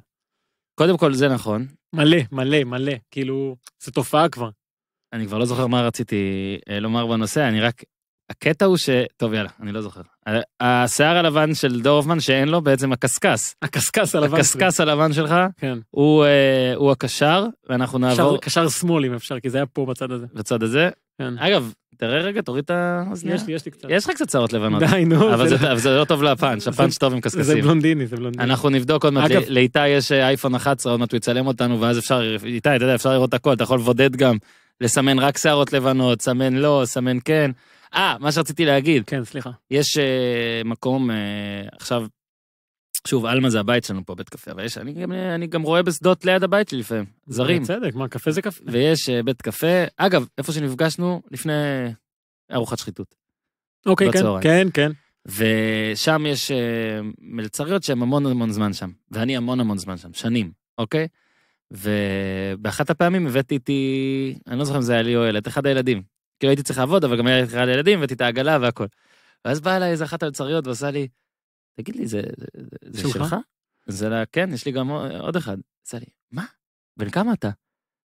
קודם כל, זה נכון. מלא, מלא, מלא, כאילו, זו תופעה כבר. אני כבר לא זוכר מה רציתי לומר בנושא, אני רק הקטע הוא ש... טוב, יאללה, אני לא זוכר. השיער הלבן של דורפמן שאין לו בעצם הקשקש. הקשקש הלבן. הקשקש הלבן שלך, כן. הוא, אה, הוא הקשר, ואנחנו נעבור... קשר שמאל אם אפשר, כי זה היה פה בצד הזה. בצד הזה? כן. אגב, תראה רגע, תוריד את האוזניה. יש לי, יש לי קצת. יש לך קצת שערות לבנות. די, נו. אבל זה, זה לא טוב לפאנץ', הפאנץ' טוב עם קשקשים. זה בלונדיני, זה בלונדיני. אנחנו נבדוק עוד מעט, לאיתי יש אה, אייפון 11, עוד מעט הוא יצלם אותנו, ואז אפשר, איתי, אתה יודע, אפשר לראות הכל, אתה יכול לבודד גם, לסמן רק שערות לבנות, סמן לא, סמן כן. אה, מה שרציתי להגיד. כן, סליחה. יש uh, מקום, uh, עכשיו, שוב, עלמה זה הבית שלנו פה, בית קפה, אבל יש, אני גם, אני גם רואה בשדות ליד הבית שלי לפעמים, זרים. בצדק, מה, קפה זה קפה. ויש uh, בית קפה, אגב, איפה שנפגשנו לפני ארוחת שחיתות. אוקיי, כן, כן, כן. ושם יש uh, מלצריות שהן המון המון זמן שם, ואני המון המון זמן שם, שנים, אוקיי? ובאחת הפעמים הבאתי איתי, אני לא זוכר אם זה היה לי או ילד, אחד הילדים. כאילו הייתי צריך לעבוד, אבל גם הייתי לי לילדים, הבאתי את העגלה והכל. ואז באה אליי איזה אחת היוצריות ועושה לי, תגיד לי, זה, זה, זה שלך? זה לה, כן, יש לי גם עוד אחד. עושה לי, מה? בן כמה אתה?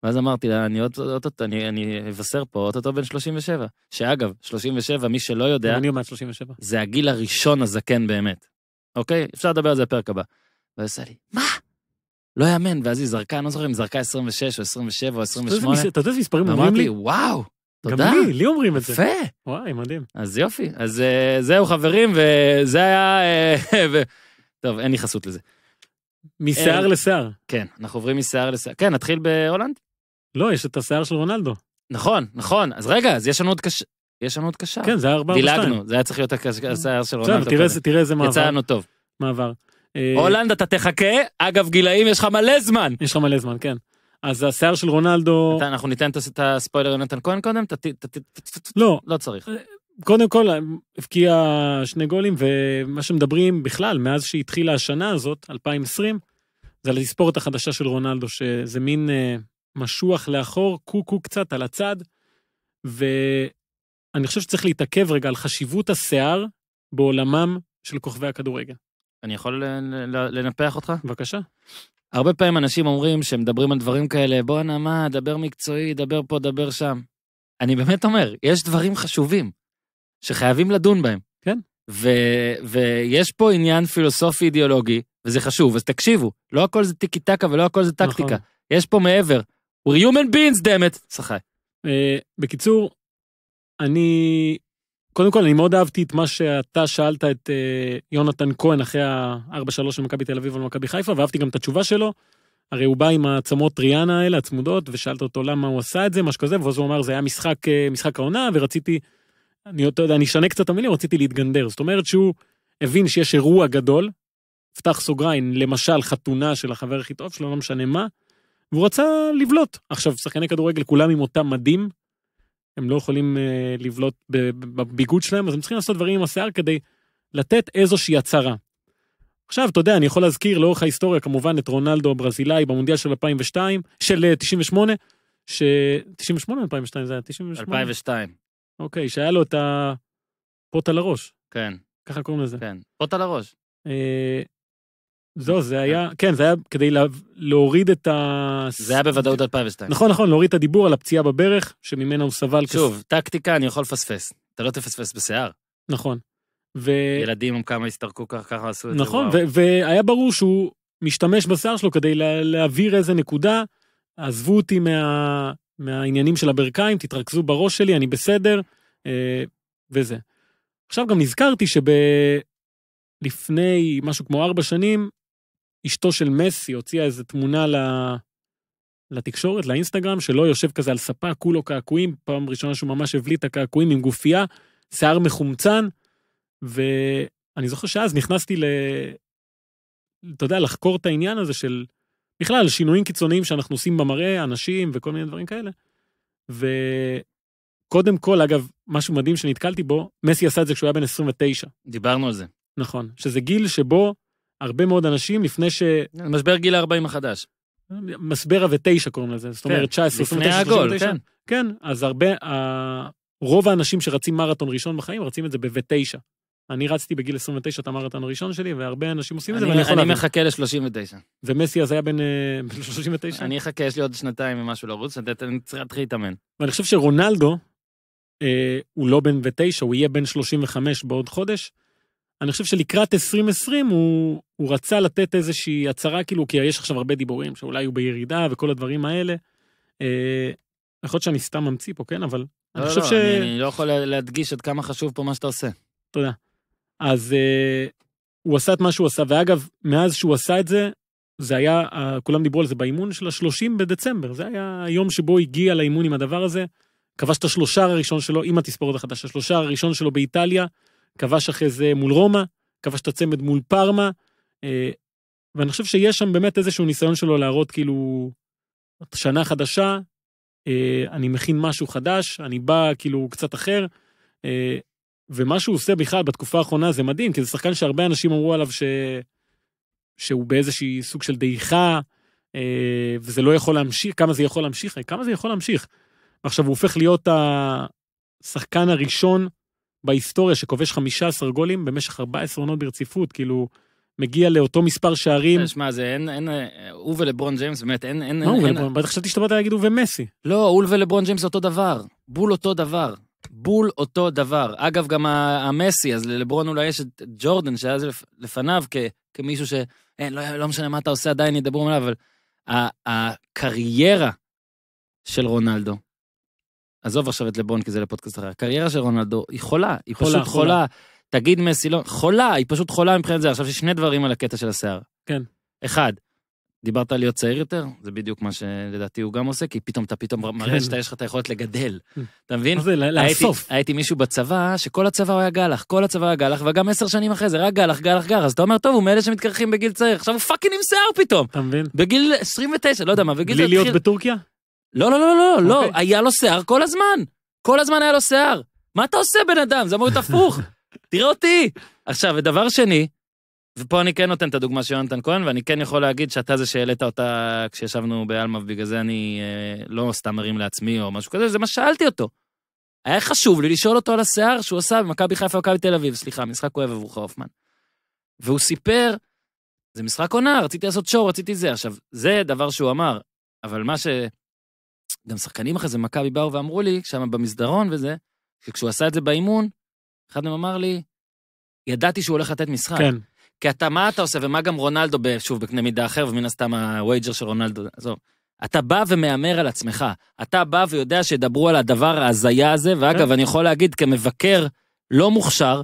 ואז אמרתי לה, אני אוטוטו, אני, אני אבשר פה, אוטוטו בן 37. שאגב, 37, מי שלא יודע... אני עומד 37. זה הגיל הראשון הזקן באמת. אוקיי? אפשר לדבר על זה בפרק הבא. והיא עושה לי, מה? לא יאמן. ואז היא זרקה, אני לא זוכר אם זרקה 26 או 27 או 28. אתה יודע איזה מספרים אומרים לי? אמרתי, וואו, תודה. גם לי, לי אומרים את זה. יפה. וואי, מדהים. אז יופי. אז אה, זהו, חברים, וזה היה... אה, טוב, אין לי חסות לזה. משיער אה, לשיער. כן, אנחנו עוברים משיער לשיער. כן, נתחיל בהולנד. לא, יש את השיער של רונלדו. נכון, נכון. אז רגע, אז יש לנו עוד קשה. יש לנו עוד קשר. כן, זה היה 4 ו דילגנו, זה היה צריך להיות השיער של רונלדו. תראה איזה מעבר. יצא לנו טוב. מעבר. הולנד, אתה תחכה. אגב, גילאים, יש לך מלא זמן. יש לך מלא זמן, כן. אז השיער של רונלדו... אנחנו ניתן את הספוילר לנתן כהן קודם? לא. לא צריך. אה, קודם כל, אה, הבקיע שני גולים, ומה שמדברים בכלל, מאז שהתחילה השנה הזאת, 2020, זה על התספורת החדשה של רונלדו, שזה מין אה, משוח לאחור, קוקו קצת על הצד, ואני חושב שצריך להתעכב רגע על חשיבות השיער בעולמם של כוכבי הכדורגל. אני יכול לנפח אותך? בבקשה. הרבה פעמים אנשים אומרים שהם מדברים על דברים כאלה, בואנה מה, דבר מקצועי, דבר פה, דבר שם. אני באמת אומר, יש דברים חשובים שחייבים לדון בהם. כן. ו- ויש פה עניין פילוסופי-אידיאולוגי, וזה חשוב, אז תקשיבו, לא הכל זה טיקי-טקה ולא הכל זה טקטיקה. נכון. יש פה מעבר. We're human beings, damn it! סחי. Uh, אה, בקיצור, אני קודם כל, אני מאוד אהבתי את מה שאתה שאלת את uh, יונתן כהן אחרי ה-4-3 של מכבי תל אביב על מכבי חיפה, ואהבתי גם את התשובה שלו. הרי הוא בא עם העצמות טריאנה האלה, הצמודות, ושאלת אותו למה הוא עשה את זה, משהו כזה, ואז הוא אמר, זה היה משחק, אה, משחק העונה, ורציתי, אני לא יודע, אני אשנה קצת את המילים, רציתי להתגנדר. זאת אומרת שהוא הבין שיש אירוע גדול, פתח סוגריים, למשל חתונה של החבר הכי טוב שלו, לא משנה מה, והוא רצה לבלוט. עכשיו, שחקני כדורגל כולם עם אותם מדים, הם לא יכולים אה, לבלוט בביגוד שלהם, אז הם צריכים לעשות דברים עם השיער כדי לתת איזושהי הצהרה. עכשיו, אתה יודע, אני יכול להזכיר לאורך ההיסטוריה כמובן את רונלדו הברזילאי במונדיאל של 2002, של 98, אה, ש... 98 או 2002 זה היה 98? 2002. אוקיי, okay, שהיה לו את הפוט על הראש. כן. ככה קוראים לזה. כן, פוט על הראש. אה, זהו, זה היה, כן, זה היה כדי לה, להוריד את ה... זה היה בוודאות 2002. כן. נכון, נכון, להוריד את הדיבור על הפציעה בברך, שממנה הוא סבל. שוב, כס... טקטיקה אני יכול לפספס, אתה לא תפספס בשיער. נכון. ו... ילדים עם כמה הסתרקו ככה, ככה עשו את נכון, זה, נכון, והיה ברור שהוא משתמש בשיער שלו כדי לה, להעביר איזה נקודה, עזבו אותי מה... מהעניינים של הברכיים, תתרכזו בראש שלי, אני בסדר, אה, וזה. עכשיו גם נזכרתי שב... לפני משהו כמו ארבע שנים, אשתו של מסי הוציאה איזה תמונה ל... לתקשורת, לאינסטגרם, שלא יושב כזה על ספה, כולו קעקועים, פעם ראשונה שהוא ממש הבליט את הקעקועים עם גופייה, שיער מחומצן, ואני זוכר שאז נכנסתי ל... אתה יודע, לחקור את העניין הזה של בכלל שינויים קיצוניים שאנחנו עושים במראה, אנשים וכל מיני דברים כאלה. וקודם כל, אגב, משהו מדהים שנתקלתי בו, מסי עשה את זה כשהוא היה בן 29. דיברנו על זה. נכון, שזה גיל שבו הרבה מאוד אנשים לפני ש... משבר גיל 40 החדש. מסברה ותשע קוראים לזה, זאת כן, אומרת 19, 29, 39. כן. כן, אז הרבה, רוב האנשים שרצים מרתון ראשון בחיים רצים את זה ב v אני רצתי בגיל 29 את המרתון הראשון שלי, והרבה אנשים עושים את זה, ואני יכול להבין. אני מחכה ל-39. ומסי אז היה בן 39? אה, אני אחכה, יש לי עוד שנתיים ומשהו לרוץ, אני צריך להתחיל להתאמן. ואני חושב שרונלדו, אה, הוא לא בן 9, הוא יהיה בן 35 בעוד חודש. אני חושב שלקראת 2020 הוא, הוא רצה לתת איזושהי הצהרה, כאילו, כי יש עכשיו הרבה דיבורים שאולי הוא בירידה וכל הדברים האלה. אה, יכול אה, להיות שאני סתם ממציא פה, כן? אבל לא, אני חושב לא, ש... לא, לא, אני לא יכול להדגיש עד כמה חשוב פה מה שאתה עושה. תודה. אז אה, הוא עשה את מה שהוא עשה, ואגב, מאז שהוא עשה את זה, זה היה, כולם דיברו על זה באימון של ה-30 בדצמבר, זה היה היום שבו הגיע לאימון עם הדבר הזה. כבש את השלושה הראשון שלו, עם התספורת החדשה, השלושה הראשון שלו באיטליה, כבש אחרי זה מול רומא, כבש את הצמד מול פארמה, אה, ואני חושב שיש שם באמת איזשהו ניסיון שלו להראות כאילו, שנה חדשה, אה, אני מכין משהו חדש, אני בא כאילו קצת אחר, אה, ומה שהוא עושה בכלל בתקופה האחרונה זה מדהים, כי זה שחקן שהרבה אנשים אמרו עליו ש... שהוא באיזשהי סוג של דעיכה, וזה לא יכול להמשיך, כמה זה יכול להמשיך, כמה זה יכול להמשיך. עכשיו הוא הופך להיות השחקן הראשון בהיסטוריה שכובש 15 גולים במשך 14 עונות ברציפות, כאילו, מגיע לאותו מספר שערים. תשמע, זה אין, אין, אה, הוא ולברון ג'יימס, באמת, אין, אין... לא, אין. מה הוא ולברון? בטח חשבתי שאתה באת להגיד הוא ומסי. לא, הוא ולברון ג'יימס אותו דבר. בול אותו דבר. בול אותו דבר. אגב, גם המסי, אז ללברון אולי יש את ג'ורדן, שהיה זה לפניו כמישהו ש... אין, אה, לא, לא משנה מה אתה עושה, עדיין ידברו עליו, אבל הקריירה של רונלדו, עזוב עכשיו את לבון, כי זה לפודקאסט אחר, הקריירה של רונלדו היא חולה, היא חולה, פשוט חולה. חולה. תגיד מסי, לא, חולה, היא פשוט חולה מבחינת זה. עכשיו יש שני דברים על הקטע של השיער. כן. אחד, דיברת על להיות צעיר יותר, זה בדיוק מה שלדעתי הוא גם עושה, כי פתאום אתה פתאום כן. מראה שאתה יש לך את היכולת לגדל. כן. אתה מבין? מה זה, לאסוף. הייתי, הייתי מישהו בצבא, שכל הצבא הוא היה גלח, כל הצבא היה גלח, וגם עשר שנים אחרי זה, רק גלח, גלח, גלח, אז אתה אומר, טוב, הוא מאלה שמתקרחים בגיל צעיר, עכשיו הוא פאקינג עם שיער פתאום. אתה מבין? בגיל 29, לא יודע מה, בגיל... בלי להיות התחיל... בטורקיה? לא, לא, לא, לא, לא, לא אוקיי. היה לו שיער כל הזמן. כל הזמן היה לו שיער. מה אתה עושה, בן אדם? זה אמור להיות הפוך. תראה אותי. עכשיו, ודבר שני, ופה אני כן נותן את הדוגמה של יונתן כהן, ואני כן יכול להגיד שאתה זה שהעלית אותה כשישבנו באלמה, ובגלל זה אני אה, לא סתם מרים לעצמי או משהו כזה, זה מה ששאלתי אותו. היה חשוב לי לשאול אותו על השיער שהוא עשה במכבי חיפה ומכבי תל אביב, סליחה, משחק כואב עבורך הופמן. והוא סיפר, זה משחק עונה, רציתי לעשות שואו, רציתי זה. עכשיו, זה דבר שהוא אמר, אבל מה ש... גם שחקנים אחרי זה מכבי באו ואמרו לי, שם במסדרון וזה, שכשהוא עשה את זה באימון, אחד מהם אמר לי, ידעתי שהוא הולך לתת משחק. כן. כי אתה, מה אתה עושה, ומה גם רונלדו, שוב, בקנה מידה אחר, ומן הסתם הווייג'ר של רונלדו, עזוב. אתה בא ומהמר על עצמך. אתה בא ויודע שידברו על הדבר ההזיה הזה, ואגב, כן. אני יכול להגיד כמבקר לא מוכשר,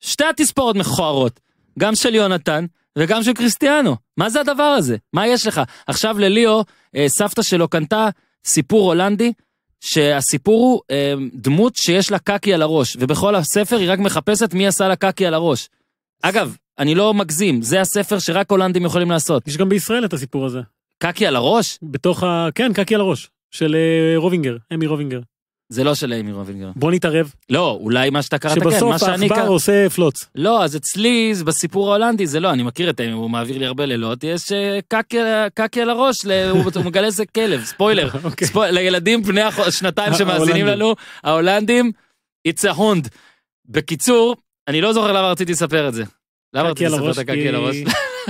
שתי התספורות מכוערות, גם של יונתן וגם של קריסטיאנו. מה זה הדבר הזה? מה יש לך? עכשיו לליאו, אה, סבתא שלו קנתה סיפור הולנדי, שהסיפור הוא אה, דמות שיש לה קקי על הראש, ובכל הספר היא רק מחפשת מי עשה לה קקי על הראש. אגב, אני לא מגזים, זה הספר שרק הולנדים יכולים לעשות. יש גם בישראל את הסיפור הזה. קקי על הראש? בתוך ה... כן, קקי על הראש. של אה, רובינגר, אמי רובינגר. זה לא של אמיר אבינגר. בוא נתערב. לא, אולי מה שאתה קראת, כן, מה שאני קראתי. שבסוף העכבר עושה פלוץ. לא, אז אצלי, בסיפור ההולנדי, זה לא, אני מכיר את אמיר, הוא מעביר לי הרבה לילות, יש אה, קקי על הראש, הוא מגלה איזה כלב, ספוילר. אוקיי. לילדים בני השנתיים שמאזינים לנו, ההולנדים, it's a hund. בקיצור, אני לא זוכר למה רציתי לספר את זה. למה רציתי לספר את הקקי על הראש?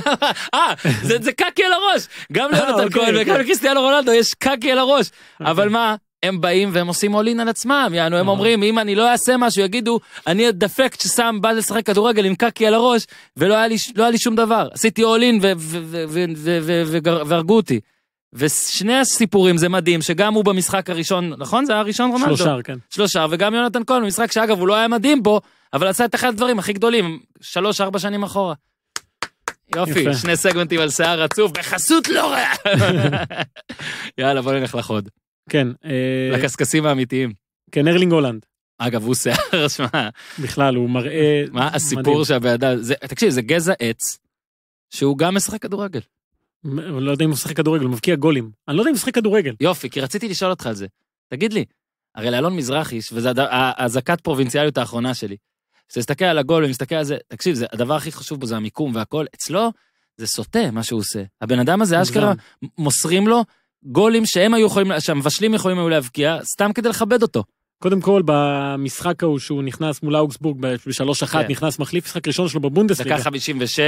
אה, זה קקי על הראש. גם אה, ליונתן אוקיי, כהן וגם לקריסטיאנו אוקיי. רולנדו יש קקי על הראש. אבל מה, הם באים והם עושים אולין על עצמם, יענו, הם אומרים, אם אני לא אעשה משהו, יגידו, אני הדפקט ששם, בא לשחק כדורגל עם קקי על הראש, ולא היה לי, לא היה לי שום דבר. עשיתי אולין והרגו אותי. ושני הסיפורים זה מדהים, שגם הוא במשחק הראשון, נכון? זה היה הראשון רונלדו. שלושר, כן. שלושר, וגם יונתן כהן במשחק שאגב, הוא לא היה מדהים בו, אבל עשה את אחד הדברים הכי גדולים, שלוש-ארבע שנים אחורה. יופי, יפה. שני סגמנטים על שיער רצוף, בחסות לא רע. יאללה, בוא נלך לחוד. כן. אה, לקשקשים האמיתיים. כן, ארלינג הולנד. אגב, הוא שיער, שמע. בכלל, הוא מראה... מה הסיפור שהבעדה... תקשיב, זה גזע עץ, שהוא גם משחק כדורגל. אני לא יודע אם הוא משחק כדורגל, הוא מבקיע גולים. אני לא יודע אם הוא משחק כדורגל. יופי, כי רציתי לשאול אותך על זה. תגיד לי, הרי לאלון מזרחי, וזו האזעקת פרובינציאליות האחרונה שלי, כשתסתכל על הגול ומסתכל על זה, תקשיב, זה, הדבר הכי חשוב בו זה המיקום והכל, אצלו זה סוטה מה שהוא עושה. הבן אדם הזה, אשכרה, מוסרים לו גולים שהם היו יכולים, שהמבשלים יכולים היו להבקיע, סתם כדי לכבד אותו. קודם כל, במשחק ההוא שהוא נכנס מול אוגסבורג ב-3-1, כן. נכנס מחליף משחק ראשון שלו בבונדסליגה. דקה 56.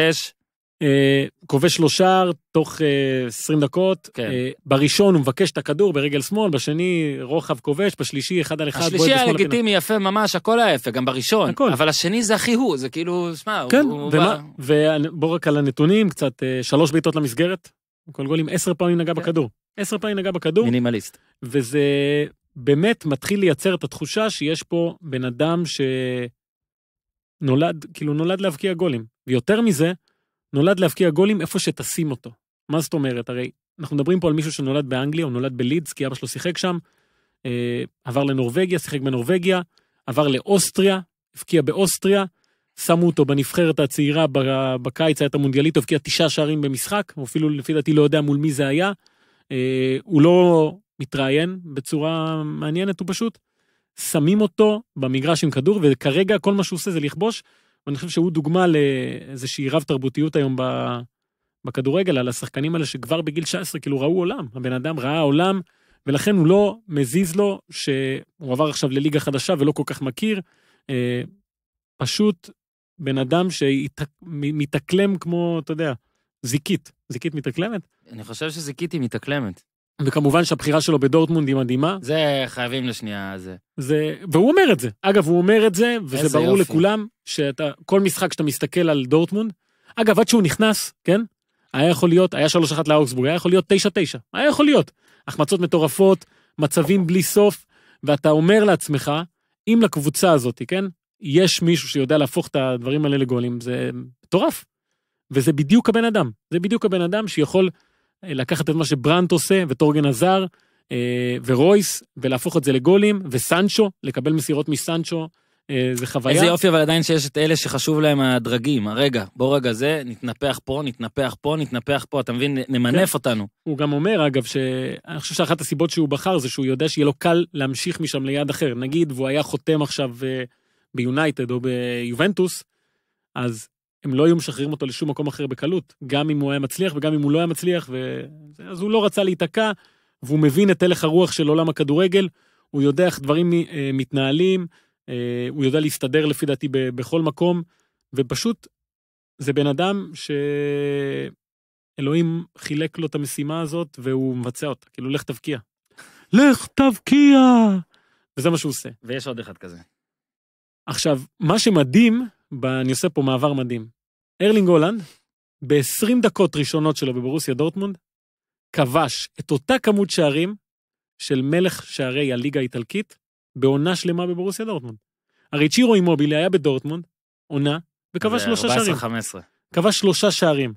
אה, כובש לו שער תוך אה, 20 דקות. כן. אה, בראשון הוא מבקש את הכדור ברגל שמאל, בשני רוחב כובש, בשלישי אחד על אחד. השלישי היה לגיטימי, יפה ממש, הכל היה יפה, גם בראשון. הכל. אבל השני זה הכי הוא, זה כאילו, שמע, כן, הוא... הוא ומה, ובוא רק על הנתונים, קצת, אה, שלוש בעיטות למסגרת, כל גולים עשר פעמים נגע כן. בכדור. עשר פעמים נגע בכדור. מינימליסט. וזה באמת מתחיל לייצר את התחושה שיש פה בן אדם שנולד, כאילו נולד להבקיע גולים. ויותר מזה, נולד להבקיע גולים איפה שתשים אותו. מה זאת אומרת? הרי אנחנו מדברים פה על מישהו שנולד באנגליה, הוא נולד בלידס, כי אבא שלו שיחק שם, אה, עבר לנורבגיה, שיחק בנורבגיה, עבר לאוסטריה, הבקיע באוסטריה, שמו אותו בנבחרת הצעירה בקיץ, היה את המונדיאלית, הבקיע תשעה שערים במשחק, הוא אפילו לפי דעתי לא יודע מול מי זה היה. אה, הוא לא מתראיין בצורה מעניינת, הוא פשוט שמים אותו במגרש עם כדור, וכרגע כל מה שהוא עושה זה לכבוש. ואני חושב שהוא דוגמה לאיזושהי רב תרבותיות היום בכדורגל, על השחקנים האלה שכבר בגיל 19 כאילו ראו עולם, הבן אדם ראה עולם, ולכן הוא לא מזיז לו שהוא עבר עכשיו לליגה חדשה ולא כל כך מכיר, אה, פשוט בן אדם שמתאקלם כמו, אתה יודע, זיקית. זיקית מתאקלמת? אני חושב שזיקית היא מתאקלמת. וכמובן שהבחירה שלו בדורטמונד היא מדהימה. זה חייבים לשנייה, זה. זה... והוא אומר את זה. אגב, הוא אומר את זה, וזה ברור יופי. לכולם, שאתה, כל משחק שאתה מסתכל על דורטמונד, אגב, עד שהוא נכנס, כן? היה יכול להיות, היה 3-1 לאוגסבורג, היה יכול להיות 9-9, היה יכול להיות. החמצות מטורפות, מצבים בלי סוף, ואתה אומר לעצמך, אם לקבוצה הזאת, כן, יש מישהו שיודע להפוך את הדברים האלה לגולים, זה מטורף. וזה בדיוק הבן אדם, זה בדיוק הבן אדם שיכול אה, לקחת את מה שברנט עושה, וטורגן עזר, אה, ורויס, ולהפוך את זה לגולים, וסנצ'ו, לקבל מסירות מסנצ'ו, אה, זה חוויה. איזה יופי, אבל עדיין שיש את אלה שחשוב להם הדרגים. הרגע, בוא רגע זה, נתנפח פה, נתנפח פה, נתנפח פה, אתה מבין? נמנף כן. אותנו. הוא גם אומר, אגב, שאני חושב שאחת הסיבות שהוא בחר זה שהוא יודע שיהיה לו קל להמשיך משם ליד אחר. נגיד, והוא היה חותם עכשיו ביונייטד או ביובנטוס, אז הם לא היו משחררים אותו לשום מקום אחר בקלות, גם אם הוא היה מצליח וגם אם הוא לא היה מצליח, ו... אז הוא לא רצה להיתקע, והוא מבין את הלך הרוח של עולם הכדורגל, הוא יודע איך דברים אה, מתנהלים, אה, הוא יודע להסתדר לפי דעתי בכל מקום, ופשוט זה בן אדם שאלוהים חילק לו את המשימה הזאת והוא מבצע אותה, כאילו לך תבקיע. לך תבקיע! וזה מה שהוא עושה. ויש עוד אחד כזה. עכשיו, מה שמדהים אני עושה פה מעבר מדהים. ארלינג הולנד, ב-20 דקות ראשונות שלו בברוסיה דורטמונד, כבש את אותה כמות שערים של מלך שערי הליגה האיטלקית בעונה שלמה בברוסיה דורטמונד. הרי צ'ירו אימובילי היה בדורטמונד, עונה, וכבש שלושה שערים. 14-15. כבש שלושה שערים,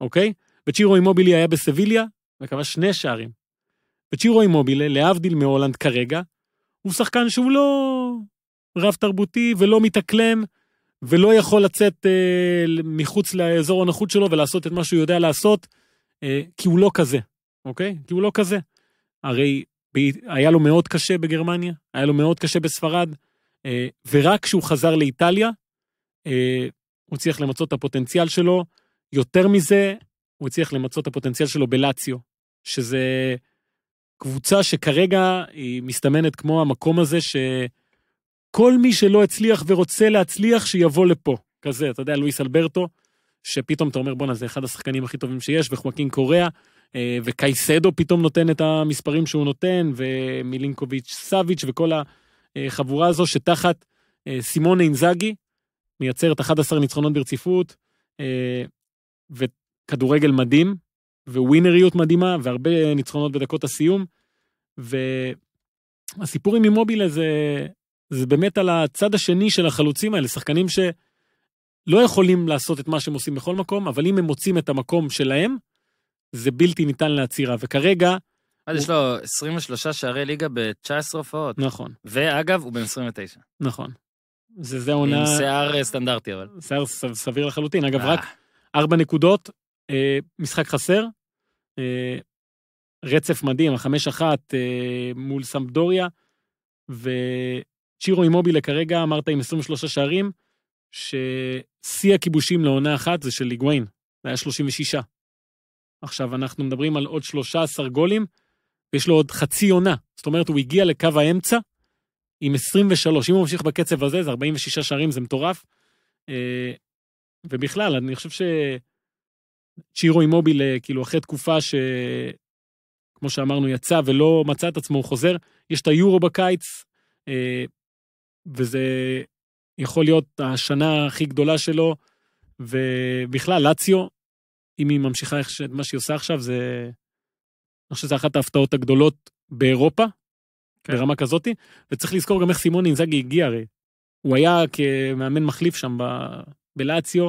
אוקיי? וצ'ירו אימובילי היה בסביליה, וכבש שני שערים. וצ'ירו אימובילי, להבדיל מהולנד כרגע, הוא שחקן שהוא לא רב תרבותי ולא מתאקלם, ולא יכול לצאת אה, מחוץ לאזור הנוחות שלו ולעשות את מה שהוא יודע לעשות, אה, כי הוא לא כזה, אוקיי? כי הוא לא כזה. הרי ב, היה לו מאוד קשה בגרמניה, היה לו מאוד קשה בספרד, אה, ורק כשהוא חזר לאיטליה, אה, הוא הצליח למצות את הפוטנציאל שלו. יותר מזה, הוא הצליח למצות את הפוטנציאל שלו בלציו, שזה קבוצה שכרגע היא מסתמנת כמו המקום הזה ש... כל מי שלא הצליח ורוצה להצליח, שיבוא לפה. כזה, אתה יודע, לואיס אלברטו, שפתאום אתה אומר, בואנה, זה אחד השחקנים הכי טובים שיש, וחואקין קוריאה, וקייסדו פתאום נותן את המספרים שהוא נותן, ומילינקוביץ' סאביץ' וכל החבורה הזו, שתחת אה, סימון אינזאגי, מייצרת 11 ניצחונות ברציפות, אה, וכדורגל מדהים, וווינריות מדהימה, והרבה ניצחונות בדקות הסיום. והסיפור עם מובילה זה, זה באמת על הצד השני של החלוצים האלה, שחקנים שלא יכולים לעשות את מה שהם עושים בכל מקום, אבל אם הם מוצאים את המקום שלהם, זה בלתי ניתן לעצירה. וכרגע... אז הוא... יש לו 23 שערי ליגה ב-19 הופעות. נכון. ואגב, הוא בן 29. נכון. זה, זה עונה... עם שיער אה, סטנדרטי, אבל. שיער סביר לחלוטין. אגב, אה. רק 4 נקודות, אה, משחק חסר, אה, רצף מדהים, 5-1 אה, מול סמפדוריה, ו... צ'ירו אימובילה כרגע, אמרת עם 23 שערים, ששיא הכיבושים לעונה אחת זה של ליגוויין, זה היה 36. עכשיו, אנחנו מדברים על עוד 13 גולים, ויש לו עוד חצי עונה. זאת אומרת, הוא הגיע לקו האמצע עם 23. אם הוא ממשיך בקצב הזה, זה 46 שערים, זה מטורף. אה, ובכלל, אני חושב ש... צ'ירו אימוביל, כאילו, אחרי תקופה ש... כמו שאמרנו, יצא ולא מצא את עצמו, הוא חוזר. יש את היורו בקיץ, אה, וזה יכול להיות השנה הכי גדולה שלו, ובכלל, לאציו, אם היא ממשיכה את מה שהיא עושה עכשיו, זה... אני חושב שזו אחת ההפתעות הגדולות באירופה, כן. ברמה כזאת, וצריך לזכור גם איך סימון אינזאגי הגיע הרי. הוא היה כמאמן מחליף שם ב... בלאציו,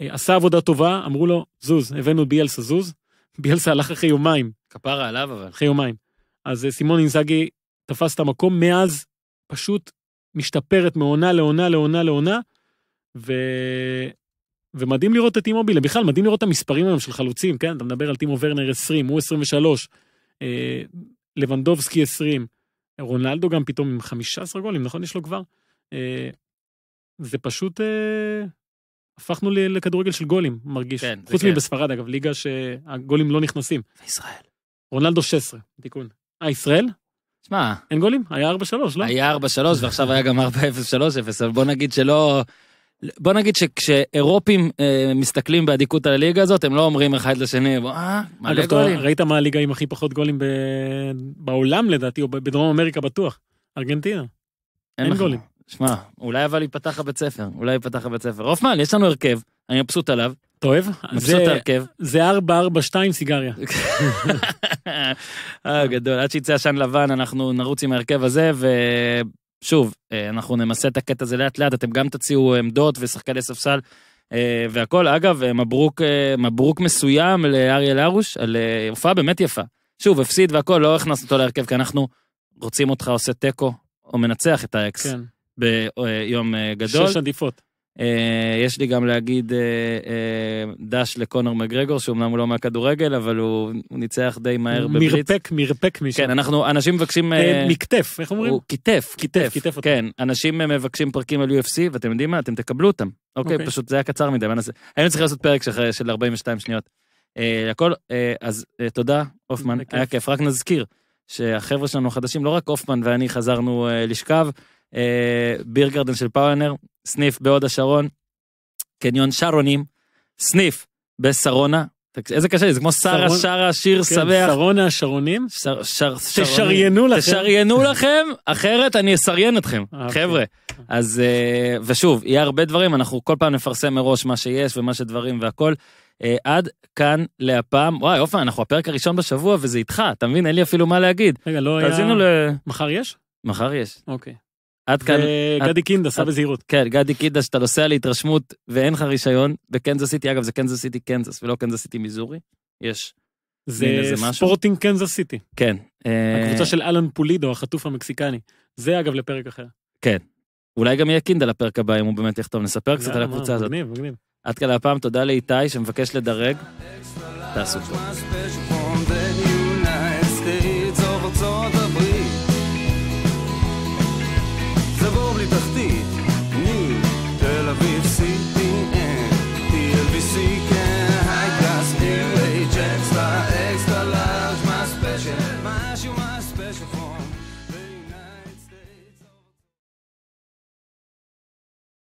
אה, עשה עבודה טובה, אמרו לו, זוז, הבאנו ביאלסה זוז, ביאלסה הלך אחרי יומיים. כפרה עליו אבל. אחרי יומיים. אז אה, סימון אינזאגי תפס את המקום, מאז פשוט משתפרת מעונה לעונה לעונה לעונה, ו... ומדהים לראות את טימו בילה, בכלל מדהים לראות את המספרים היום של חלוצים, כן? אתה מדבר על טימו ורנר 20, הוא 23, אה, לבנדובסקי 20, רונלדו גם פתאום עם 15 גולים, נכון? יש לו כבר? אה, זה פשוט... אה, הפכנו לכדורגל של גולים, מרגיש. כן, חוץ כן. מבספרד, אגב, ליגה שהגולים לא נכנסים. זה ישראל. רונלדו 16, תיקון. אה, ישראל? שמע... אין גולים? היה 4-3, לא? היה 4-3 ועכשיו היה גם 4-0-3-0, אבל בוא נגיד שלא... בוא נגיד שכשאירופים אה, מסתכלים באדיקות על הליגה הזאת, הם לא אומרים אחד לשני, אה, מלא גולים. ראית מה הליגה עם הכי פחות גולים ב... בעולם לדעתי, או בדרום אמריקה בטוח? ארגנטינה. אין, אין גולים. שמע, אולי אבל ייפתח הבית ספר, אולי ייפתח הבית ספר. הופמן, יש לנו הרכב, אני מבסוט עליו. אתה אוהב? מבסוט הרכב. זה 442 סיגריה. אה, גדול, עד שיצא עשן לבן אנחנו נרוץ עם ההרכב הזה, ושוב, אה, אנחנו נמסה את הקטע הזה לאט לאט, אתם גם תציעו עמדות ושחקני ספסל. אה, והכל, אגב, אה, מברוק, מברוק מסוים לאריאל הרוש על הופעה באמת יפה. שוב, הפסיד והכל, לא הכנסנו אותו להרכב, כי אנחנו רוצים אותך עושה תיקו, או מנצח את האקס. כן. ביום גדול. שש עדיפות. אה, יש לי גם להגיד אה, אה, דש לקונר מגרגור, שאומנם הוא לא מהכדורגל, אבל הוא ניצח די מהר בבליץ. מרפק, מרפק מישהו. כן, אנחנו, אנשים מבקשים... מכתף, איך אומרים? הוא כיתף, כיתף, כיתף אותו. כן, אנשים מבקשים פרקים על UFC, ואתם יודעים מה? אתם תקבלו אותם. אוקיי, אוקיי. פשוט זה היה קצר מדי, היינו צריכים לעשות פרק של 42 שניות. הכל, אז תודה, הופמן, היה כיף. רק נזכיר שהחבר'ה שלנו החדשים, לא רק הופמן ואני חזרנו לשכב, ביר גרדן של פאוונר, סניף בהוד השרון, קניון שרונים, סניף בשרונה, איזה קשה לי, זה כמו שרה שרה שיר כן, שמח. כן, שרונה השרונים? תשריינו לכם. תשריינו לכם, אחרת אני אשריין אתכם, אה, אוקיי. חבר'ה. אז, אה, ושוב, יהיה הרבה דברים, אנחנו כל פעם נפרסם מראש מה שיש ומה שדברים והכל. אה, עד כאן להפעם, וואי, אופן, אנחנו הפרק הראשון בשבוע וזה איתך, אתה מבין? אין לי אפילו מה להגיד. רגע, לא היה... תאזינו ל... מחר יש? מחר יש. אוקיי. עד כאן... וגדי קינדה, עשה בזהירות. כן, גדי קינדה, שאתה נוסע להתרשמות ואין לך רישיון, בקנזס סיטי, אגב, זה קנזס סיטי קנזס ולא קנזס סיטי מיזורי, יש. זה ספורטינג קנזס סיטי. כן. אה, הקבוצה של אלן פולידו, החטוף המקסיקני. זה אגב לפרק אחר. כן. אולי גם יהיה קינדה לפרק הבא, אם הוא באמת יכתוב, נספר קצת על הקבוצה הזאת. מגניב, מגניב. עד כאן הפעם, תודה לאיתי שמבקש לדרג. תעשו פה.